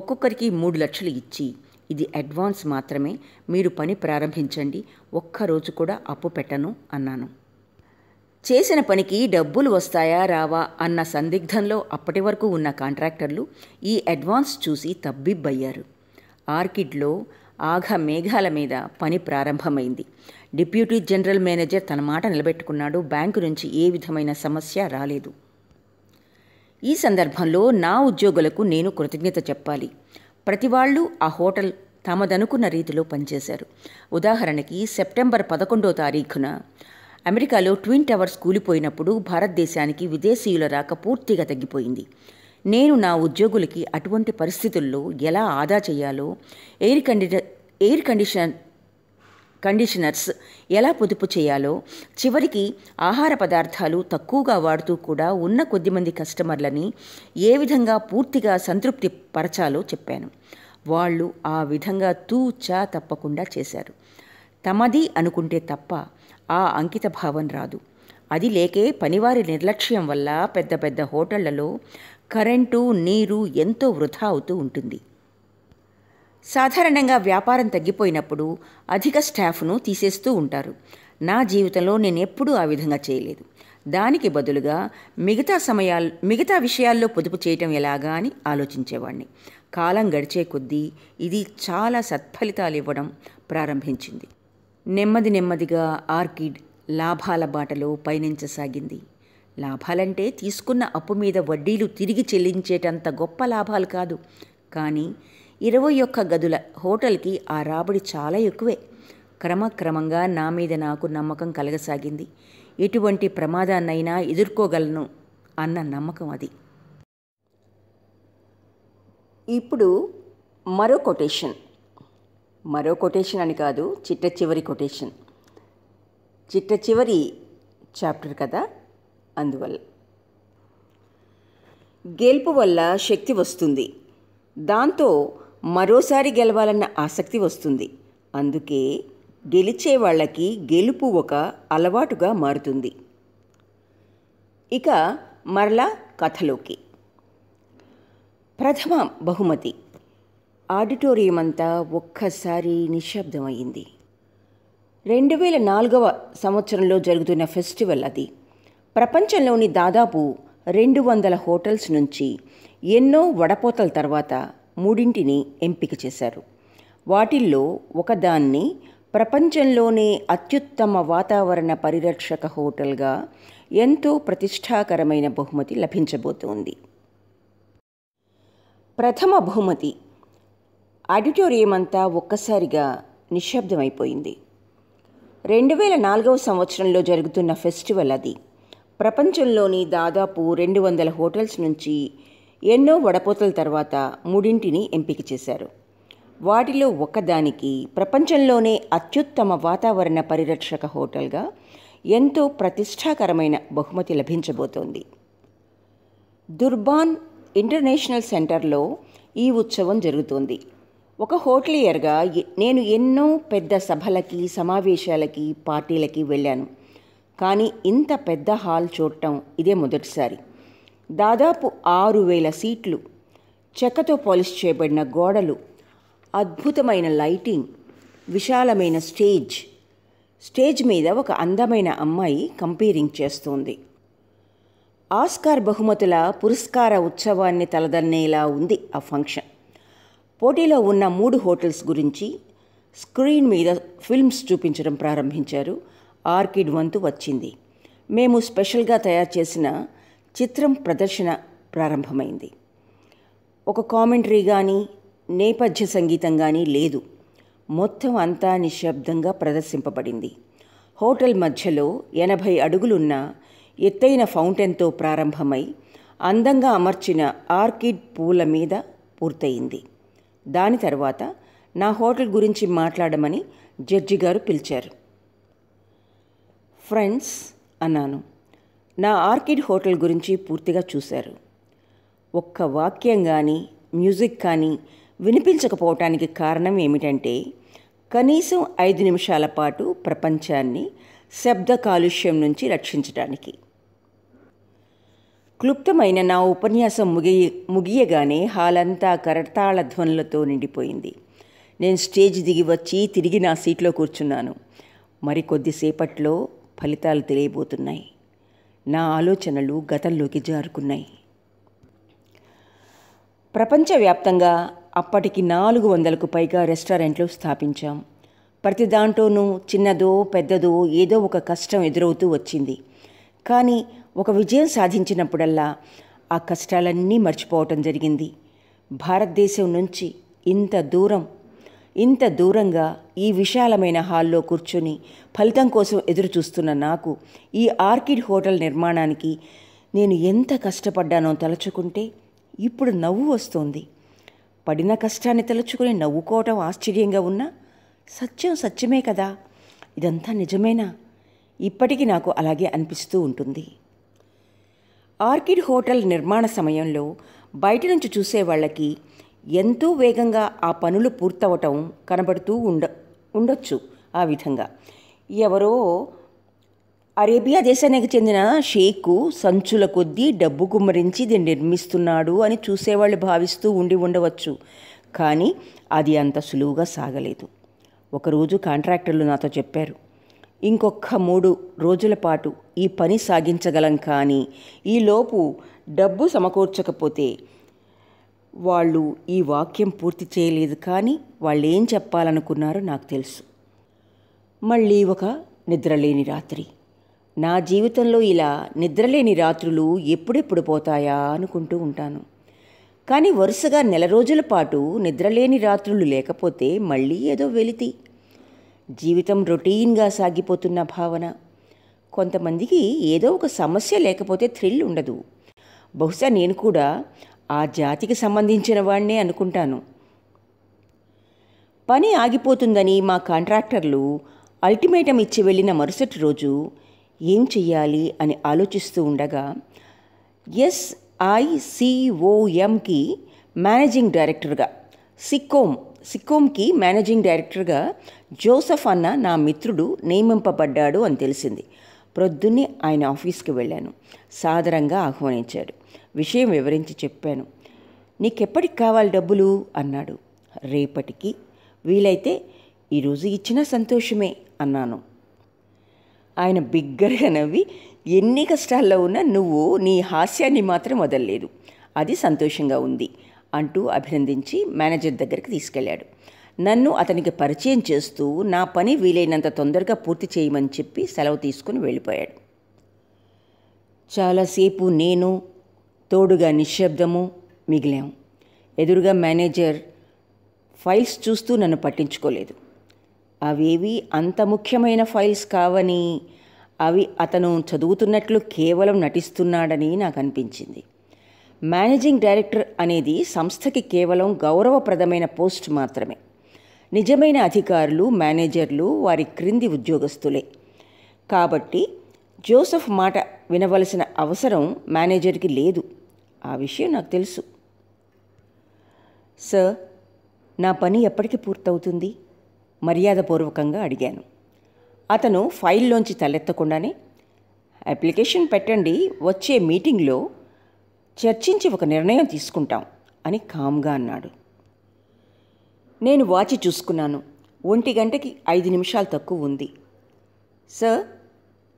ఒక్కొక్కరికి మూడు లక్షలు ఇచ్చి ఇది అడ్వాన్స్ మాత్రమే మీరు పని ప్రారంభించండి ఒక్కరోజు కూడా అప్పు పెట్టను అన్నాను చేసిన పనికి డబ్బులు వస్తాయా రావా అన్న సందిగ్ధంలో అప్పటి వరకు ఉన్న కాంట్రాక్టర్లు ఈ అడ్వాన్స్ చూసి తబ్బిబ్బయ్యారు ఆర్కిడ్లో ఆఘ మేఘాల మీద పని ప్రారంభమైంది డిప్యూటీ జనరల్ మేనేజర్ తన మాట నిలబెట్టుకున్నాడు బ్యాంకు నుంచి ఏ విధమైన సమస్య రాలేదు ఈ సందర్భంలో నా ఉద్యోగులకు నేను కృతజ్ఞత చెప్పాలి ప్రతి వాళ్ళు ఆ హోటల్ తమదనుకున్న రీతిలో పనిచేశారు ఉదాహరణకి సెప్టెంబర్ పదకొండో తారీఖున అమెరికాలో ట్విన్ టవర్స్ కూలిపోయినప్పుడు భారతదేశానికి విదేశీయుల రాక పూర్తిగా తగ్గిపోయింది నేను నా ఉద్యోగులకి అటువంటి పరిస్థితుల్లో ఎలా ఆదా చేయాలో ఎయిర్ కండి ఎయిర్ కండిషన్ కండిషనర్స్ ఎలా పొదుపు చేయాలో చివరికి ఆహార పదార్థాలు తక్కువగా వాడుతూ కూడా ఉన్న కొద్దిమంది కస్టమర్లని ఏ విధంగా పూర్తిగా సంతృప్తి పరచాలో చెప్పాను వాళ్ళు ఆ విధంగా తూచా తప్పకుండా చేశారు తమది అనుకుంటే తప్ప ఆ అంకిత భావం రాదు అది లేకే పనివారి నిర్లక్ష్యం వల్ల పెద్ద పెద్ద హోటళ్లలో కరెంటు నీరు ఎంతో వృధా అవుతూ ఉంటుంది సాధారణంగా వ్యాపారం తగ్గిపోయినప్పుడు అధిక స్టాఫ్ను తీసేస్తూ ఉంటారు నా జీవితంలో నేను ఎప్పుడూ ఆ విధంగా చేయలేదు దానికి బదులుగా మిగతా సమయాలు మిగతా విషయాల్లో పొదుపు చేయటం ఎలాగా అని ఆలోచించేవాడిని కాలం గడిచే కొద్దీ ఇది చాలా సత్ఫలితాలు ఇవ్వడం ప్రారంభించింది నెమ్మది నెమ్మదిగా ఆర్కిడ్ లాభాల బాటలో పయనించసాగింది లాభాలంటే తీసుకున్న అప్పు మీద వడ్డీలు తిరిగి చెల్లించేటంత గొప్ప లాభాలు కాదు కానీ ఇరవై ఒక్క గదుల హోటల్కి ఆ రాబడి చాలా ఎక్కువే క్రమక్రమంగా నా మీద నాకు నమ్మకం కలగసాగింది ఎటువంటి ప్రమాదాన్నైనా ఎదుర్కోగలను అన్న నమ్మకం అది ఇప్పుడు మరో కొటేషన్ మరో కొటేషన్ అని కాదు చిట్ట చివరి కొటేషన్ చిట్ట చివరి చాప్టర్ కదా అందువల్ల గెలుపు వల్ల శక్తి వస్తుంది దాంతో మరోసారి గెలవాలన్న ఆసక్తి వస్తుంది అందుకే గెలిచే వాళ్ళకి గెలుపు ఒక అలవాటుగా మారుతుంది ఇక మరలా కథలోకి ప్రథమ బహుమతి ఆడిటోరియం అంతా ఒక్కసారి నిశ్శబ్దమైంది రెండు వేల నాలుగవ సంవత్సరంలో జరుగుతున్న ఫెస్టివల్ అది ప్రపంచంలోని దాదాపు రెండు వందల హోటల్స్ నుంచి ఎన్నో వడపోతల తర్వాత మూడింటిని ఎంపిక చేశారు వాటిల్లో ఒకదాన్ని ప్రపంచంలోనే అత్యుత్తమ వాతావరణ పరిరక్షక హోటల్గా ఎంతో ప్రతిష్టాకరమైన బహుమతి లభించబోతోంది ప్రథమ బహుమతి ఆడిటోరియం అంతా ఒక్కసారిగా నిశ్శబ్దమైపోయింది రెండు వేల నాలుగవ సంవత్సరంలో జరుగుతున్న ఫెస్టివల్ అది ప్రపంచంలోని దాదాపు రెండు వందల హోటల్స్ నుంచి ఎన్నో వడపోతల తర్వాత మూడింటిని ఎంపిక చేశారు వాటిలో ఒకదానికి ప్రపంచంలోనే అత్యుత్తమ వాతావరణ పరిరక్షక హోటల్గా ఎంతో ప్రతిష్టాకరమైన బహుమతి లభించబోతోంది దుర్బాన్ ఇంటర్నేషనల్ సెంటర్లో ఈ ఉత్సవం జరుగుతోంది ఒక హోటలియర్గా నేను ఎన్నో పెద్ద సభలకి సమావేశాలకి పార్టీలకి వెళ్ళాను కానీ ఇంత పెద్ద హాల్ చూడటం ఇదే మొదటిసారి దాదాపు ఆరు వేల సీట్లు చెక్కతో పాలిష్ చేయబడిన గోడలు అద్భుతమైన లైటింగ్ విశాలమైన స్టేజ్ స్టేజ్ మీద ఒక అందమైన అమ్మాయి కంపేరింగ్ చేస్తోంది ఆస్కార్ బహుమతుల పురస్కార ఉత్సవాన్ని తలదన్నేలా ఉంది ఆ ఫంక్షన్ పోటీలో ఉన్న మూడు హోటల్స్ గురించి స్క్రీన్ మీద ఫిల్మ్స్ చూపించడం ప్రారంభించారు ఆర్కిడ్ వంతు వచ్చింది మేము స్పెషల్గా తయారు చేసిన చిత్రం ప్రదర్శన ప్రారంభమైంది ఒక కామెంటరీ కానీ నేపథ్య సంగీతం కానీ లేదు మొత్తం అంతా నిశ్శబ్దంగా ప్రదర్శింపబడింది హోటల్ మధ్యలో ఎనభై అడుగులున్న ఎత్తైన ఫౌంటెన్తో ప్రారంభమై అందంగా అమర్చిన ఆర్కిడ్ పూల మీద పూర్తయింది దాని తర్వాత నా హోటల్ గురించి మాట్లాడమని జడ్జి గారు పిలిచారు ఫ్రెండ్స్ అన్నాను నా ఆర్కిడ్ హోటల్ గురించి పూర్తిగా చూశారు ఒక్క వాక్యం కానీ మ్యూజిక్ కానీ వినిపించకపోవటానికి కారణం ఏమిటంటే కనీసం ఐదు నిమిషాల పాటు ప్రపంచాన్ని శబ్ద కాలుష్యం నుంచి రక్షించడానికి క్లుప్తమైన నా ఉపన్యాసం ముగియ ముగియగానే హాలంతా కరతాళ ధ్వనులతో నిండిపోయింది నేను స్టేజ్ దిగి వచ్చి తిరిగి నా సీట్లో కూర్చున్నాను మరికొద్దిసేపట్లో ఫలితాలు తెలియబోతున్నాయి నా ఆలోచనలు గతంలోకి జారుకున్నాయి ప్రపంచవ్యాప్తంగా అప్పటికి నాలుగు వందలకు పైగా రెస్టారెంట్లు స్థాపించాం ప్రతి దాంట్లోనూ చిన్నదో పెద్దదో ఏదో ఒక కష్టం ఎదురవుతూ వచ్చింది కానీ ఒక విజయం సాధించినప్పుడల్లా ఆ కష్టాలన్నీ మర్చిపోవటం జరిగింది భారతదేశం నుంచి ఇంత దూరం ఇంత దూరంగా ఈ విశాలమైన హాల్లో కూర్చొని ఫలితం కోసం ఎదురు చూస్తున్న నాకు ఈ ఆర్కిడ్ హోటల్ నిర్మాణానికి నేను ఎంత కష్టపడ్డానో తలుచుకుంటే ఇప్పుడు నవ్వు వస్తోంది పడిన కష్టాన్ని తలుచుకుని నవ్వుకోవటం ఆశ్చర్యంగా ఉన్నా సత్యం సత్యమే కదా ఇదంతా నిజమేనా ఇప్పటికీ నాకు అలాగే అనిపిస్తూ ఉంటుంది ఆర్కిడ్ హోటల్ నిర్మాణ సమయంలో బయట నుంచి చూసే వాళ్ళకి ఎంతో వేగంగా ఆ పనులు పూర్తవటం కనబడుతూ ఉండ ఉండొచ్చు ఆ విధంగా ఎవరో అరేబియా దేశానికి చెందిన షేకు సంచుల కొద్దీ డబ్బు కుమ్మరించి దీన్ని నిర్మిస్తున్నాడు అని చూసేవాళ్ళు భావిస్తూ ఉండి ఉండవచ్చు కానీ అది అంత సులువుగా సాగలేదు ఒకరోజు కాంట్రాక్టర్లు నాతో చెప్పారు ఇంకొక మూడు రోజుల పాటు ఈ పని సాగించగలం కానీ ఈలోపు డబ్బు సమకూర్చకపోతే వాళ్ళు ఈ వాక్యం పూర్తి చేయలేదు కానీ వాళ్ళు ఏం చెప్పాలనుకున్నారో నాకు తెలుసు మళ్ళీ ఒక నిద్రలేని రాత్రి నా జీవితంలో ఇలా నిద్రలేని రాత్రులు ఎప్పుడెప్పుడు పోతాయా అనుకుంటూ ఉంటాను కానీ వరుసగా నెల రోజుల పాటు నిద్రలేని రాత్రులు లేకపోతే మళ్ళీ ఏదో వెలితి జీవితం రొటీన్గా సాగిపోతున్న భావన కొంతమందికి ఏదో ఒక సమస్య లేకపోతే థ్రిల్ ఉండదు బహుశా నేను కూడా ఆ జాతికి సంబంధించిన వాడినే అనుకుంటాను పని ఆగిపోతుందని మా కాంట్రాక్టర్లు అల్టిమేటం ఇచ్చి వెళ్ళిన మరుసటి రోజు ఏం చెయ్యాలి అని ఆలోచిస్తూ ఉండగా ఎస్ఐసిఓఎంకి మేనేజింగ్ డైరెక్టర్గా సిక్కోమ్ సిక్కోమ్కి మేనేజింగ్ డైరెక్టర్గా జోసఫ్ అన్న నా మిత్రుడు నియమింపబడ్డాడు అని తెలిసింది ప్రొద్దున్నే ఆయన ఆఫీస్కి వెళ్ళాను సాదరంగా ఆహ్వానించాడు విషయం వివరించి చెప్పాను నీకెప్పటికి కావాలి డబ్బులు అన్నాడు రేపటికి వీలైతే ఈరోజు ఇచ్చినా సంతోషమే అన్నాను ఆయన బిగ్గరగా నవ్వి ఎన్ని కష్టాల్లో ఉన్నా నువ్వు నీ హాస్యాన్ని మాత్రం వదలలేదు అది సంతోషంగా ఉంది అంటూ అభినందించి మేనేజర్ దగ్గరికి తీసుకెళ్లాడు నన్ను అతనికి పరిచయం చేస్తూ నా పని వీలైనంత తొందరగా పూర్తి చేయమని చెప్పి సెలవు తీసుకుని వెళ్ళిపోయాడు చాలాసేపు నేను తోడుగా నిశ్శబ్దము మిగిలాం ఎదురుగా మేనేజర్ ఫైల్స్ చూస్తూ నన్ను పట్టించుకోలేదు అవేవి అంత ముఖ్యమైన ఫైల్స్ కావని అవి అతను చదువుతున్నట్లు కేవలం నటిస్తున్నాడని నాకు అనిపించింది మేనేజింగ్ డైరెక్టర్ అనేది సంస్థకి కేవలం గౌరవప్రదమైన పోస్ట్ మాత్రమే నిజమైన అధికారులు మేనేజర్లు వారి క్రింది ఉద్యోగస్తులే కాబట్టి జోసఫ్ మాట వినవలసిన అవసరం మేనేజర్కి లేదు ఆ విషయం నాకు తెలుసు సార్ నా పని ఎప్పటికి పూర్తవుతుంది మర్యాదపూర్వకంగా అడిగాను అతను ఫైల్లోంచి తలెత్తకుండానే అప్లికేషన్ పెట్టండి వచ్చే మీటింగ్లో చర్చించి ఒక నిర్ణయం తీసుకుంటాం అని కామ్గా అన్నాడు నేను వాచి చూసుకున్నాను ఒంటి గంటకి ఐదు నిమిషాలు తక్కువ ఉంది సార్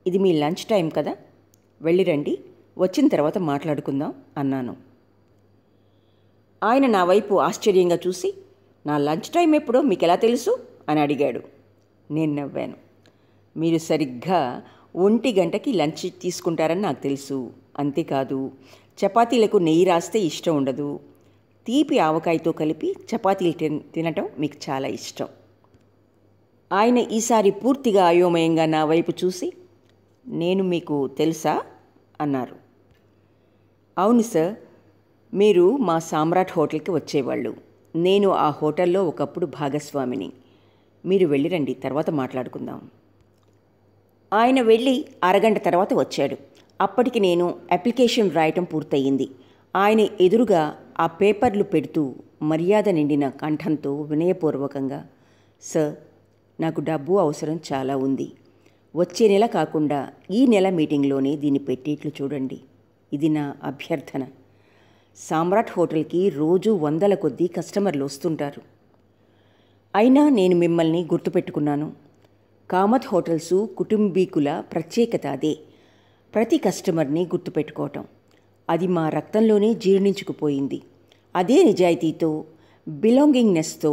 ఇది మీ లంచ్ టైం కదా వెళ్ళిరండి వచ్చిన తర్వాత మాట్లాడుకుందాం అన్నాను ఆయన నా వైపు ఆశ్చర్యంగా చూసి నా లంచ్ టైం ఎప్పుడో మీకు ఎలా తెలుసు అని అడిగాడు నేను నవ్వాను మీరు సరిగ్గా ఒంటి గంటకి లంచ్ తీసుకుంటారని నాకు తెలుసు అంతేకాదు చపాతీలకు నెయ్యి రాస్తే ఇష్టం ఉండదు తీపి ఆవకాయతో కలిపి చపాతీలు తిన తినటం మీకు చాలా ఇష్టం ఆయన ఈసారి పూర్తిగా అయోమయంగా నా వైపు చూసి నేను మీకు తెలుసా అన్నారు అవును సార్ మీరు మా సామ్రాట్ హోటల్కి వచ్చేవాళ్ళు నేను ఆ హోటల్లో ఒకప్పుడు భాగస్వామిని మీరు వెళ్ళిరండి తర్వాత మాట్లాడుకుందాం ఆయన వెళ్ళి అరగంట తర్వాత వచ్చాడు అప్పటికి నేను అప్లికేషన్ రాయటం పూర్తయింది ఆయన ఎదురుగా ఆ పేపర్లు పెడుతూ మర్యాద నిండిన కంఠంతో వినయపూర్వకంగా సార్ నాకు డబ్బు అవసరం చాలా ఉంది వచ్చే నెల కాకుండా ఈ నెల మీటింగ్లోనే దీన్ని పెట్టేట్లు చూడండి ఇది నా అభ్యర్థన సామ్రాట్ హోటల్కి రోజు వందల కొద్దీ కస్టమర్లు వస్తుంటారు అయినా నేను మిమ్మల్ని గుర్తుపెట్టుకున్నాను కామత్ హోటల్సు కుటుంబీకుల ప్రత్యేకత అదే ప్రతి కస్టమర్ని గుర్తుపెట్టుకోవటం అది మా రక్తంలోనే జీర్ణించుకుపోయింది అదే నిజాయితీతో బిలాంగింగ్నెస్తో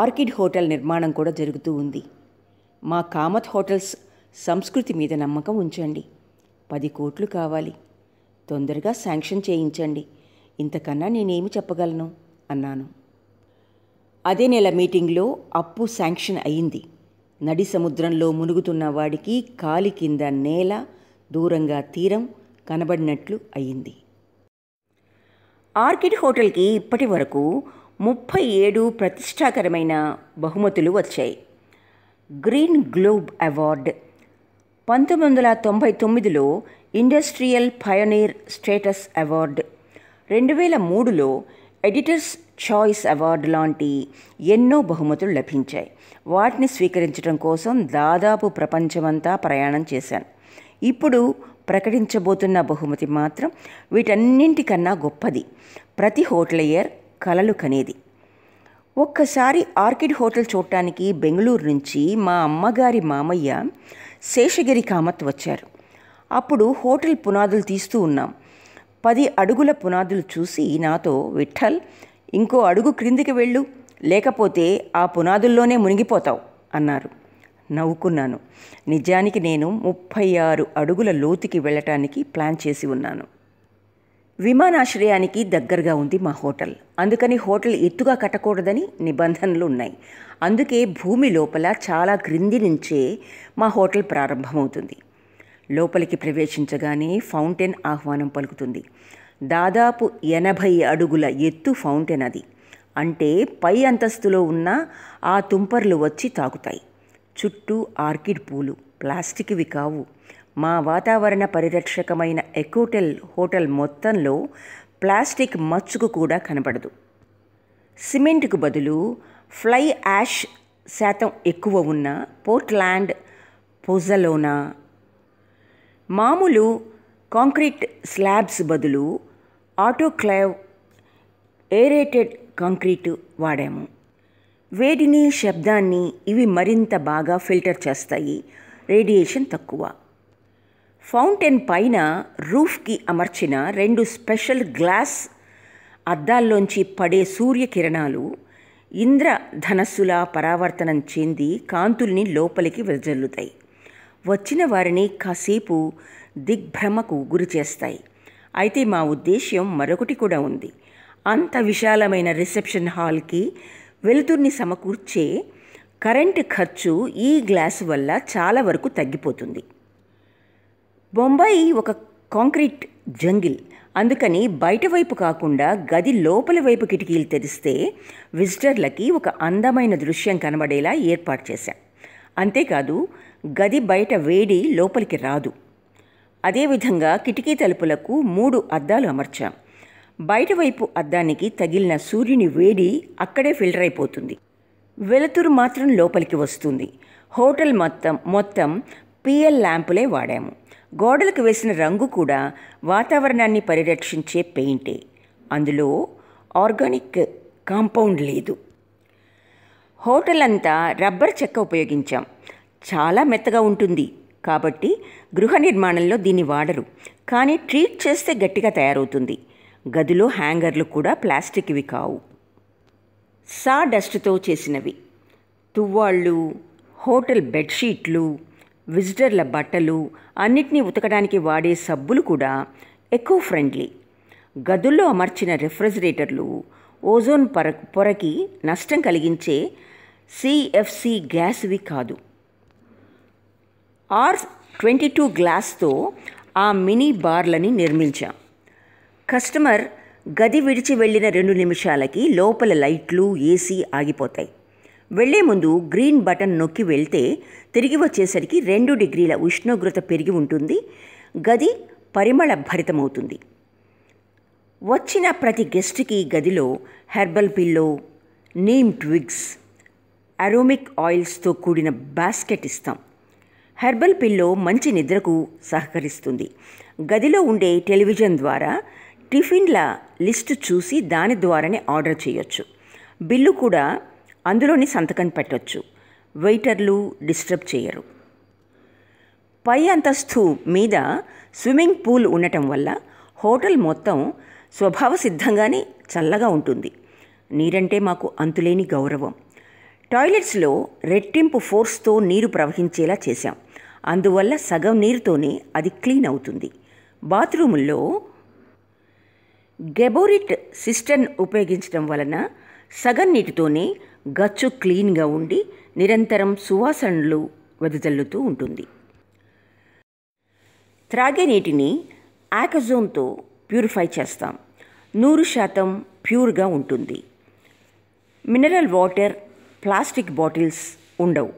ఆర్కిడ్ హోటల్ నిర్మాణం కూడా జరుగుతూ ఉంది మా కామత్ హోటల్స్ సంస్కృతి మీద నమ్మకం ఉంచండి పది కోట్లు కావాలి తొందరగా శాంక్షన్ చేయించండి ఇంతకన్నా నేనేమి చెప్పగలను అన్నాను అదే నెల మీటింగ్లో అప్పు శాంక్షన్ అయింది నడి సముద్రంలో మునుగుతున్న వాడికి కాలి కింద నేల దూరంగా తీరం కనబడినట్లు అయింది ఆర్కిడ్ హోటల్కి ఇప్పటి వరకు ముప్పై ఏడు ప్రతిష్టాకరమైన బహుమతులు వచ్చాయి గ్రీన్ గ్లోబ్ అవార్డ్ పంతొమ్మిది వందల తొంభై తొమ్మిదిలో ఇండస్ట్రియల్ పయోనీర్ స్టేటస్ అవార్డ్ రెండు వేల మూడులో ఎడిటర్స్ చాయిస్ అవార్డు లాంటి ఎన్నో బహుమతులు లభించాయి వాటిని స్వీకరించడం కోసం దాదాపు ప్రపంచమంతా ప్రయాణం చేశాను ఇప్పుడు ప్రకటించబోతున్న బహుమతి మాత్రం వీటన్నింటికన్నా గొప్పది ప్రతి హోటలయ్యర్ కలలు కనేది ఒక్కసారి ఆర్కిడ్ హోటల్ చూడటానికి బెంగళూరు నుంచి మా అమ్మగారి మామయ్య శేషగిరి కామత్ వచ్చారు అప్పుడు హోటల్ పునాదులు తీస్తూ ఉన్నాం పది అడుగుల పునాదులు చూసి నాతో విఠల్ ఇంకో అడుగు క్రిందికి వెళ్ళు లేకపోతే ఆ పునాదుల్లోనే మునిగిపోతావు అన్నారు నవ్వుకున్నాను నిజానికి నేను ముప్పై ఆరు అడుగుల లోతుకి వెళ్ళటానికి ప్లాన్ చేసి ఉన్నాను విమానాశ్రయానికి దగ్గరగా ఉంది మా హోటల్ అందుకని హోటల్ ఎత్తుగా కట్టకూడదని నిబంధనలు ఉన్నాయి అందుకే భూమి లోపల చాలా క్రింది నుంచే మా హోటల్ ప్రారంభమవుతుంది లోపలికి ప్రవేశించగానే ఫౌంటైన్ ఆహ్వానం పలుకుతుంది దాదాపు ఎనభై అడుగుల ఎత్తు ఫౌంటైన్ అది అంటే పై అంతస్తులో ఉన్న ఆ తుంపర్లు వచ్చి తాగుతాయి చుట్టూ ఆర్కిడ్ పూలు ప్లాస్టిక్వి కావు మా వాతావరణ పరిరక్షకమైన ఎకోటెల్ హోటల్ మొత్తంలో ప్లాస్టిక్ మచ్చుకు కూడా కనపడదు సిమెంట్కు బదులు ఫ్లై యాష్ శాతం ఎక్కువ ఉన్న పోర్ట్లాండ్ పొజలోనా మామూలు కాంక్రీట్ స్లాబ్స్ బదులు ఆటోక్లైవ్ ఏరేటెడ్ కాంక్రీటు వాడాము వేడిని శబ్దాన్ని ఇవి మరింత బాగా ఫిల్టర్ చేస్తాయి రేడియేషన్ తక్కువ ఫౌంటైన్ పైన రూఫ్కి అమర్చిన రెండు స్పెషల్ గ్లాస్ అద్దాల్లోంచి పడే సూర్యకిరణాలు ఇంద్రధనస్సుల పరావర్తనం చెంది కాంతుల్ని లోపలికి వెదజల్లుతాయి వచ్చిన వారిని కాసేపు దిగ్భ్రమకు గురి చేస్తాయి అయితే మా ఉద్దేశ్యం మరొకటి కూడా ఉంది అంత విశాలమైన రిసెప్షన్ హాల్కి వెలుతుర్ని సమకూర్చే కరెంటు ఖర్చు ఈ గ్లాస్ వల్ల చాలా వరకు తగ్గిపోతుంది బొంబాయి ఒక కాంక్రీట్ జంగిల్ అందుకని బయట వైపు కాకుండా గది లోపల వైపు కిటికీలు తెరిస్తే విజిటర్లకి ఒక అందమైన దృశ్యం కనబడేలా ఏర్పాటు చేశాం అంతేకాదు గది బయట వేడి లోపలికి రాదు అదేవిధంగా కిటికీ తలుపులకు మూడు అద్దాలు అమర్చాం బయట వైపు అద్దానికి తగిలిన సూర్యుని వేడి అక్కడే ఫిల్టర్ అయిపోతుంది వెలుతురు మాత్రం లోపలికి వస్తుంది హోటల్ మొత్తం మొత్తం పిఎల్ ల్యాంపులే వాడాము గోడలకు వేసిన రంగు కూడా వాతావరణాన్ని పరిరక్షించే పెయింటే అందులో ఆర్గానిక్ కాంపౌండ్ లేదు హోటల్ అంతా రబ్బర్ చెక్క ఉపయోగించాం చాలా మెత్తగా ఉంటుంది కాబట్టి గృహ నిర్మాణంలో దీన్ని వాడరు కానీ ట్రీట్ చేస్తే గట్టిగా తయారవుతుంది గదిలో హ్యాంగర్లు కూడా ప్లాస్టిక్వి కావు సా డస్ట్తో చేసినవి తువ్వాళ్ళు హోటల్ బెడ్షీట్లు విజిటర్ల బట్టలు అన్నిటినీ ఉతకడానికి వాడే సబ్బులు కూడా ఎక్కువ ఫ్రెండ్లీ గదుల్లో అమర్చిన రిఫ్రిజిరేటర్లు ఓజోన్ పొర పొరకి నష్టం కలిగించే సిఎఫ్సి గ్యాస్వి కాదు ఆర్ ట్వంటీ టూ గ్లాస్తో ఆ మినీ బార్లని నిర్మించాం కస్టమర్ గది విడిచి వెళ్ళిన రెండు నిమిషాలకి లోపల లైట్లు ఏసీ ఆగిపోతాయి వెళ్లే ముందు గ్రీన్ బటన్ నొక్కి వెళ్తే తిరిగి వచ్చేసరికి రెండు డిగ్రీల ఉష్ణోగ్రత పెరిగి ఉంటుంది గది పరిమళ భరితమవుతుంది వచ్చిన ప్రతి గెస్ట్కి గదిలో herbal pillow neem twigs aromatic ఆయిల్స్తో కూడిన బాస్కెట్ ఇస్తాం హెర్బల్ పిల్లో మంచి నిద్రకు సహకరిస్తుంది గదిలో ఉండే టెలివిజన్ ద్వారా టిఫిన్ల లిస్ట్ చూసి దాని ద్వారానే ఆర్డర్ చేయొచ్చు బిల్లు కూడా అందులోని సంతకం పెట్టొచ్చు వెయిటర్లు డిస్టర్బ్ చేయరు పై అంతస్తు మీద స్విమ్మింగ్ పూల్ ఉండటం వల్ల హోటల్ మొత్తం స్వభావ సిద్ధంగానే చల్లగా ఉంటుంది నీరంటే మాకు అంతులేని గౌరవం టాయిలెట్స్లో రెట్టింపు ఫోర్స్తో నీరు ప్రవహించేలా చేశాం అందువల్ల సగం నీరుతోనే అది క్లీన్ అవుతుంది బాత్రూముల్లో గెబోరిట్ సిస్టర్న్ ఉపయోగించడం వలన సగం నీటితోనే గచ్చు క్లీన్గా ఉండి నిరంతరం సువాసనలు వెదజల్లుతూ ఉంటుంది త్రాగే నీటిని ఆకజోన్తో ప్యూరిఫై చేస్తాం నూరు శాతం ప్యూర్గా ఉంటుంది మినరల్ వాటర్ ప్లాస్టిక్ బాటిల్స్ ఉండవు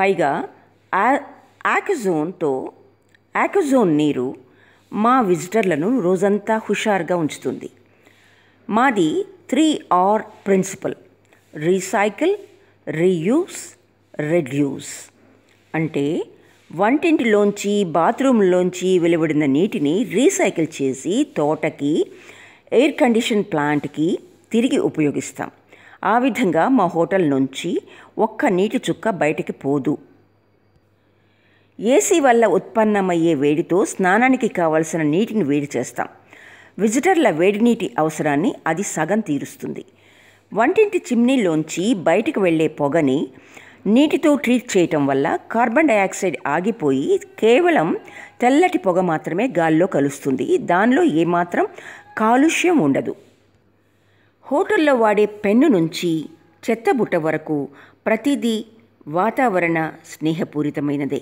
పైగా ఆకజోన్తో ఆకజోన్ నీరు మా విజిటర్లను రోజంతా హుషారుగా ఉంచుతుంది మాది three R principle recycle reuse reduce అంటే వంటింటిలోంచి బాత్రూంలోంచి వెలువడిన నీటిని రీసైకిల్ చేసి తోటకి ఎయిర్ కండిషన్ ప్లాంట్కి తిరిగి ఉపయోగిస్తాం ఆ విధంగా మా హోటల్ నుంచి ఒక్క నీటి చుక్క బయటికి పోదు ఏసీ వల్ల ఉత్పన్నమయ్యే వేడితో స్నానానికి కావలసిన నీటిని వేడి చేస్తాం విజిటర్ల వేడి నీటి అవసరాన్ని అది సగం తీరుస్తుంది వంటింటి చిమ్నీలోంచి బయటకు వెళ్లే పొగని నీటితో ట్రీట్ చేయటం వల్ల కార్బన్ డయాక్సైడ్ ఆగిపోయి కేవలం తెల్లటి పొగ మాత్రమే గాల్లో కలుస్తుంది దానిలో ఏమాత్రం కాలుష్యం ఉండదు హోటల్లో వాడే పెన్ను నుంచి చెత్తబుట్ట వరకు ప్రతిదీ వాతావరణ స్నేహపూరితమైనదే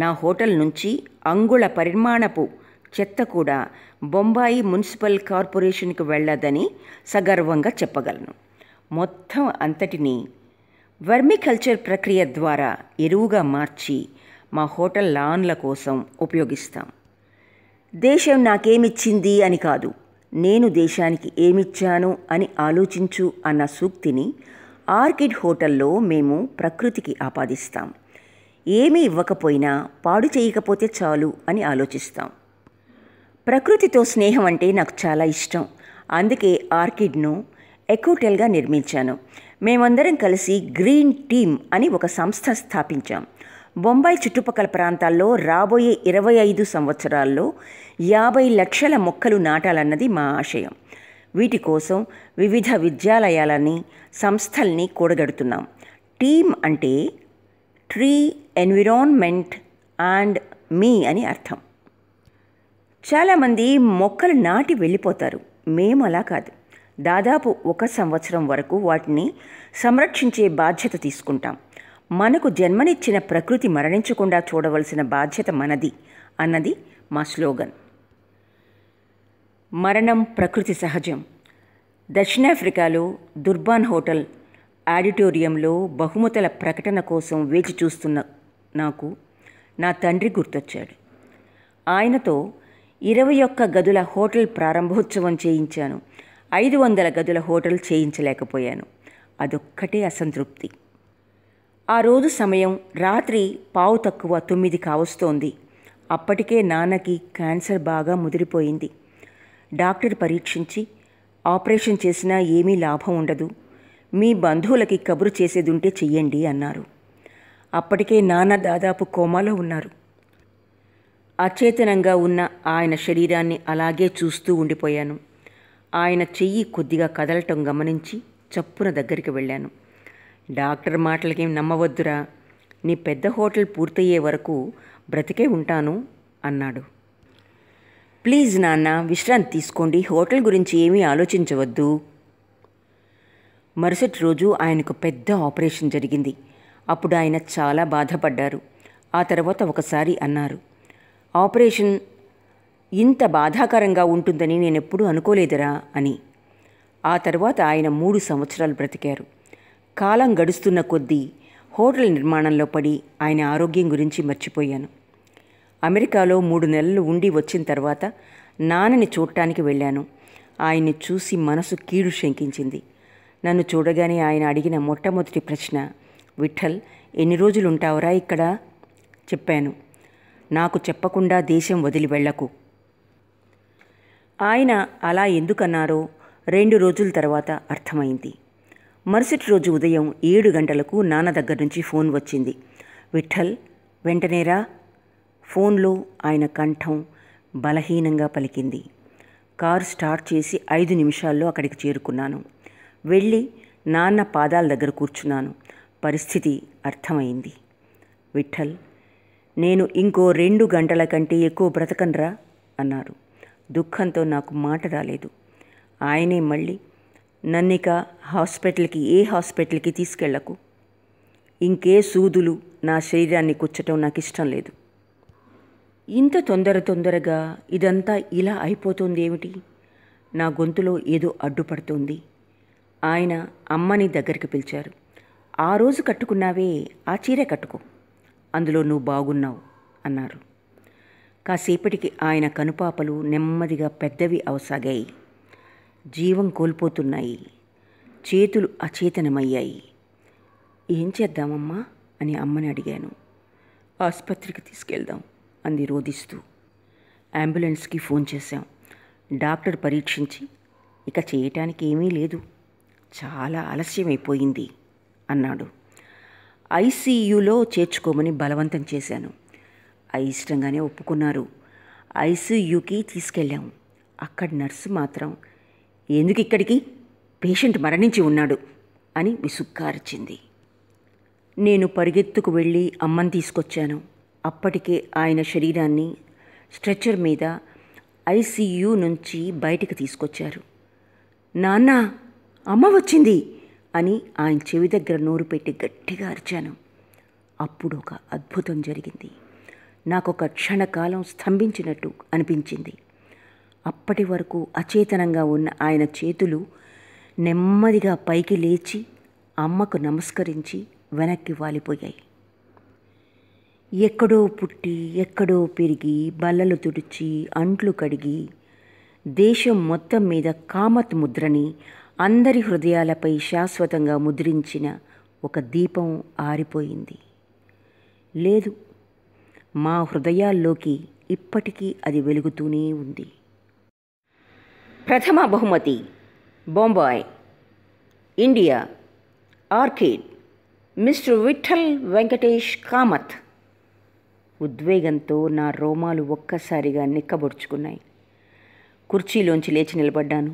నా హోటల్ నుంచి అంగుళ పరిమాణపు చెత్త కూడా బొంబాయి మున్సిపల్ కార్పొరేషన్కి వెళ్ళదని సగర్వంగా చెప్పగలను మొత్తం అంతటినీ వెర్మికల్చర్ ప్రక్రియ ద్వారా ఎరువుగా మార్చి మా హోటల్ లాన్ల కోసం ఉపయోగిస్తాం దేశం నాకేమిచ్చింది అని కాదు నేను దేశానికి ఏమిచ్చాను అని ఆలోచించు అన్న సూక్తిని ఆర్కిడ్ హోటల్లో మేము ప్రకృతికి ఆపాదిస్తాం ఏమీ ఇవ్వకపోయినా పాడు చేయకపోతే చాలు అని ఆలోచిస్తాం ప్రకృతితో స్నేహం అంటే నాకు చాలా ఇష్టం అందుకే ఆర్కిడ్ను ఎకోటెల్గా నిర్మించాను మేమందరం కలిసి గ్రీన్ టీమ్ అని ఒక సంస్థ స్థాపించాం బొంబాయి చుట్టుపక్కల ప్రాంతాల్లో రాబోయే ఇరవై ఐదు సంవత్సరాల్లో యాభై లక్షల మొక్కలు నాటాలన్నది మా ఆశయం వీటి కోసం వివిధ విద్యాలయాలని సంస్థల్ని కూడగడుతున్నాం టీమ్ అంటే ట్రీ ఎన్విరాన్మెంట్ అండ్ మీ అని అర్థం చాలామంది మొక్కలు నాటి వెళ్ళిపోతారు మేము అలా కాదు దాదాపు ఒక సంవత్సరం వరకు వాటిని సంరక్షించే బాధ్యత తీసుకుంటాం మనకు జన్మనిచ్చిన ప్రకృతి మరణించకుండా చూడవలసిన బాధ్యత మనది అన్నది మా స్లోగన్ మరణం ప్రకృతి సహజం దక్షిణాఫ్రికాలో దుర్బాన్ హోటల్ ఆడిటోరియంలో బహుమతుల ప్రకటన కోసం వేచి చూస్తున్న నాకు నా తండ్రి గుర్తొచ్చాడు ఆయనతో ఇరవై ఒక్క గదుల హోటల్ ప్రారంభోత్సవం చేయించాను ఐదు వందల గదుల హోటల్ చేయించలేకపోయాను అదొక్కటే అసంతృప్తి ఆ రోజు సమయం రాత్రి పావు తక్కువ తొమ్మిది కావస్తోంది అప్పటికే నాన్నకి క్యాన్సర్ బాగా ముదిరిపోయింది డాక్టర్ పరీక్షించి ఆపరేషన్ చేసినా ఏమీ లాభం ఉండదు మీ బంధువులకి కబురు చేసేదుంటే చెయ్యండి అన్నారు అప్పటికే నాన్న దాదాపు కోమాలో ఉన్నారు అచేతనంగా ఉన్న ఆయన శరీరాన్ని అలాగే చూస్తూ ఉండిపోయాను ఆయన చెయ్యి కొద్దిగా కదలటం గమనించి చప్పున దగ్గరికి వెళ్ళాను డాక్టర్ మాటలకేం నమ్మవద్దురా నీ పెద్ద హోటల్ పూర్తయ్యే వరకు బ్రతికే ఉంటాను అన్నాడు ప్లీజ్ నాన్న విశ్రాంతి తీసుకోండి హోటల్ గురించి ఏమీ ఆలోచించవద్దు మరుసటి రోజు ఆయనకు పెద్ద ఆపరేషన్ జరిగింది అప్పుడు ఆయన చాలా బాధపడ్డారు ఆ తర్వాత ఒకసారి అన్నారు ఆపరేషన్ ఇంత బాధాకరంగా ఉంటుందని నేను ఎప్పుడూ అనుకోలేదురా అని ఆ తర్వాత ఆయన మూడు సంవత్సరాలు బ్రతికారు కాలం గడుస్తున్న కొద్దీ హోటల్ నిర్మాణంలో పడి ఆయన ఆరోగ్యం గురించి మర్చిపోయాను అమెరికాలో మూడు నెలలు ఉండి వచ్చిన తర్వాత నాన్నని చూడటానికి వెళ్ళాను ఆయన్ని చూసి మనసు కీడు శంకించింది నన్ను చూడగానే ఆయన అడిగిన మొట్టమొదటి ప్రశ్న విఠల్ ఎన్ని రోజులు ఉంటావురా ఇక్కడ చెప్పాను నాకు చెప్పకుండా దేశం వదిలి వెళ్లకు ఆయన అలా ఎందుకన్నారో రెండు రోజుల తర్వాత అర్థమైంది మరుసటి రోజు ఉదయం ఏడు గంటలకు నాన్న దగ్గర నుంచి ఫోన్ వచ్చింది విఠల్ వెంటనేరా ఫోన్లో ఆయన కంఠం బలహీనంగా పలికింది కారు స్టార్ట్ చేసి ఐదు నిమిషాల్లో అక్కడికి చేరుకున్నాను వెళ్ళి నాన్న పాదాల దగ్గర కూర్చున్నాను పరిస్థితి అర్థమైంది విఠల్ నేను ఇంకో రెండు గంటల కంటే ఎక్కువ బ్రతకనరా అన్నారు దుఃఖంతో నాకు మాట రాలేదు ఆయనే మళ్ళీ నన్నిక హాస్పిటల్కి ఏ హాస్పిటల్కి తీసుకెళ్లకు ఇంకే సూదులు నా శరీరాన్ని కుచ్చటం నాకు ఇష్టం లేదు ఇంత తొందర తొందరగా ఇదంతా ఇలా అయిపోతుంది ఏమిటి నా గొంతులో ఏదో అడ్డుపడుతుంది ఆయన అమ్మని దగ్గరికి పిలిచారు ఆ రోజు కట్టుకున్నావే ఆ చీరే కట్టుకో అందులో నువ్వు బాగున్నావు అన్నారు కాసేపటికి ఆయన కనుపాపలు నెమ్మదిగా పెద్దవి అవసాగాయి జీవం కోల్పోతున్నాయి చేతులు అచేతనమయ్యాయి ఏం చేద్దామమ్మా అని అమ్మని అడిగాను ఆసుపత్రికి తీసుకెళ్దాం అంది రోధిస్తూ అంబులెన్స్కి ఫోన్ చేశాం డాక్టర్ పరీక్షించి ఇక చేయటానికి ఏమీ లేదు చాలా ఆలస్యమైపోయింది అన్నాడు ఐసీయూలో చేర్చుకోమని బలవంతం చేశాను ఇష్టంగానే ఒప్పుకున్నారు ఐసీయూకి తీసుకెళ్ళాం అక్కడ నర్సు మాత్రం ఎందుకు ఇక్కడికి పేషెంట్ మరణించి ఉన్నాడు అని విసుక్కార్చింది నేను పరిగెత్తుకు వెళ్ళి అమ్మని తీసుకొచ్చాను అప్పటికే ఆయన శరీరాన్ని స్ట్రెచ్చర్ మీద ఐసీయూ నుంచి బయటికి తీసుకొచ్చారు నాన్న అమ్మ వచ్చింది అని ఆయన చెవి దగ్గర నోరు పెట్టి గట్టిగా అరిచాను అప్పుడు ఒక అద్భుతం జరిగింది నాకు ఒక క్షణకాలం స్తంభించినట్టు అనిపించింది అప్పటి వరకు అచేతనంగా ఉన్న ఆయన చేతులు నెమ్మదిగా పైకి లేచి అమ్మకు నమస్కరించి వెనక్కి వాలిపోయాయి ఎక్కడో పుట్టి ఎక్కడో పెరిగి బల్లలు తుడిచి అంట్లు కడిగి దేశం మొత్తం మీద కామత్ ముద్రని అందరి హృదయాలపై శాశ్వతంగా ముద్రించిన ఒక దీపం ఆరిపోయింది లేదు మా హృదయాల్లోకి ఇప్పటికీ అది వెలుగుతూనే ఉంది ప్రథమ బహుమతి Bombay India Orchid mister Vithal Venkatesh Kamat ఉద్వేగంతో నా రోమాలు ఒక్కసారిగా నిక్కబొడుచుకున్నాయి కుర్చీలోంచి లేచి నిలబడ్డాను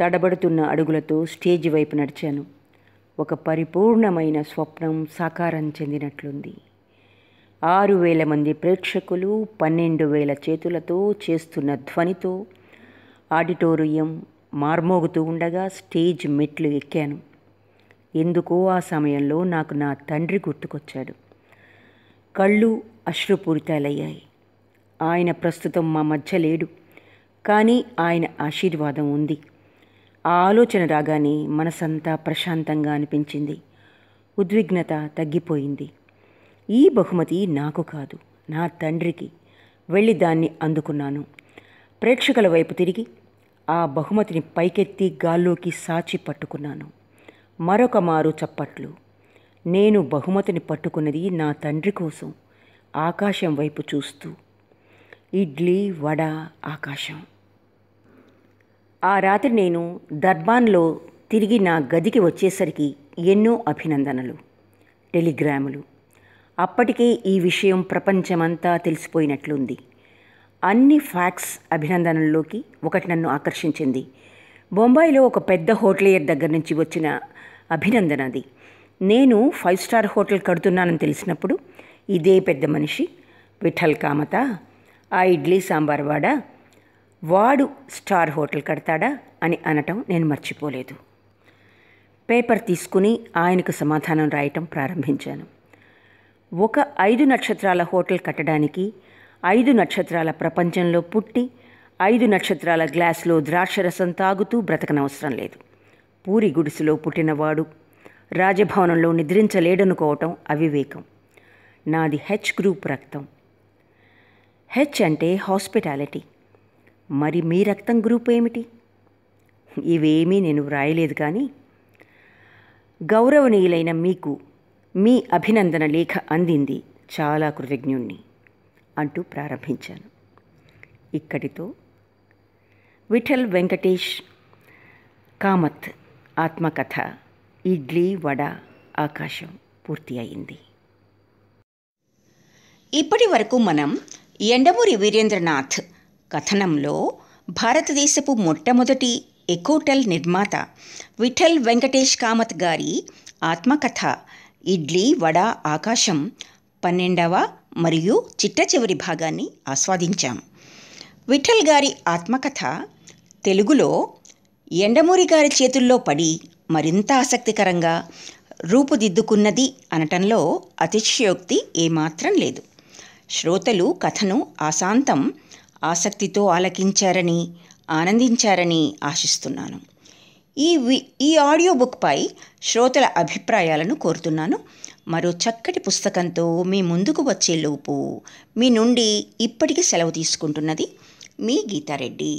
తడబడుతున్న అడుగులతో స్టేజ్ వైపు నడిచాను ఒక పరిపూర్ణమైన స్వప్నం సాకారం చెందినట్లుంది ఆరు వేల మంది ప్రేక్షకులు పన్నెండు వేల చేతులతో చేస్తున్న ధ్వనితో ఆడిటోరియం మార్మోగుతూ ఉండగా స్టేజ్ మెట్లు ఎక్కాను ఎందుకో ఆ సమయంలో నాకు నా తండ్రి గుర్తుకొచ్చాడు కళ్ళు అశ్రుపూరితాలయ్యాయి ఆయన ప్రస్తుతం మా మధ్య లేడు కానీ ఆయన ఆశీర్వాదం ఉంది ఆలోచన రాగానే మనసంతా ప్రశాంతంగా అనిపించింది ఉద్విగ్నత తగ్గిపోయింది ఈ బహుమతి నాకు కాదు నా తండ్రికి వెళ్ళి దాన్ని అందుకున్నాను ప్రేక్షకుల వైపు తిరిగి ఆ బహుమతిని పైకెత్తి గాల్లోకి సాచి పట్టుకున్నాను మరొక మారు చప్పట్లు నేను బహుమతిని పట్టుకున్నది నా తండ్రి కోసం ఆకాశం వైపు చూస్తూ ఇడ్లీ వడ ఆకాశం ఆ రాత్రి నేను దర్బాన్లో తిరిగి నా గదికి వచ్చేసరికి ఎన్నో అభినందనలు టెలిగ్రాములు అప్పటికే ఈ విషయం ప్రపంచమంతా తెలిసిపోయినట్లుంది అన్ని ఫ్యాక్స్ అభినందనల్లోకి ఒకటి నన్ను ఆకర్షించింది బొంబాయిలో ఒక పెద్ద హోటలియర్ దగ్గర నుంచి వచ్చిన అభినందన అది నేను ఫైవ్ స్టార్ హోటల్ కడుతున్నానని తెలిసినప్పుడు ఇదే పెద్ద మనిషి విఠల్ కామత ఆ ఇడ్లీ సాంబార్ వాడ వాడు స్టార్ హోటల్ కడతాడా అని అనటం నేను మర్చిపోలేదు పేపర్ తీసుకుని ఆయనకు సమాధానం రాయటం ప్రారంభించాను ఒక ఐదు నక్షత్రాల హోటల్ కట్టడానికి ఐదు నక్షత్రాల ప్రపంచంలో పుట్టి ఐదు నక్షత్రాల గ్లాసులో ద్రాక్షరసం తాగుతూ బ్రతకనవసరం లేదు పూరి గుడిసెలో పుట్టినవాడు రాజభవనంలో నిద్రించలేడనుకోవటం అవివేకం నాది హెచ్ గ్రూప్ రక్తం హెచ్ అంటే హాస్పిటాలిటీ మరి మీ రక్తం గ్రూప్ ఏమిటి ఇవేమీ నేను వ్రాయలేదు కానీ గౌరవనీయులైన మీకు మీ అభినందన లేఖ అందింది చాలా కృతజ్ఞుణ్ణి అంటూ ప్రారంభించాను ఇక్కడితో విఠల్ వెంకటేష్ కామత్ ఆత్మకథ ఇడ్లీ వడ ఆకాశం పూర్తి అయింది ఇప్పటి వరకు మనం ఎండమూరి వీరేంద్రనాథ్ కథనంలో భారతదేశపు మొట్టమొదటి ఎకోటల్ నిర్మాత విఠల్ వెంకటేష్ కామత్ గారి ఆత్మకథ ఇడ్లీ వడ ఆకాశం పన్నెండవ మరియు చిట్ట చివరి భాగాన్ని ఆస్వాదించాం విఠల్ గారి ఆత్మకథ తెలుగులో ఎండమూరి గారి చేతుల్లో పడి మరింత ఆసక్తికరంగా రూపుదిద్దుకున్నది అనటంలో అతిశయోక్తి ఏమాత్రం లేదు శ్రోతలు కథను ఆశాంతం ఆసక్తితో ఆలకించారని ఆనందించారని ఆశిస్తున్నాను ఈ ఈ ఆడియో బుక్పై శ్రోతల అభిప్రాయాలను కోరుతున్నాను మరో చక్కటి పుస్తకంతో మీ ముందుకు వచ్చేలోపు మీ నుండి ఇప్పటికీ సెలవు తీసుకుంటున్నది మీ గీతారెడ్డి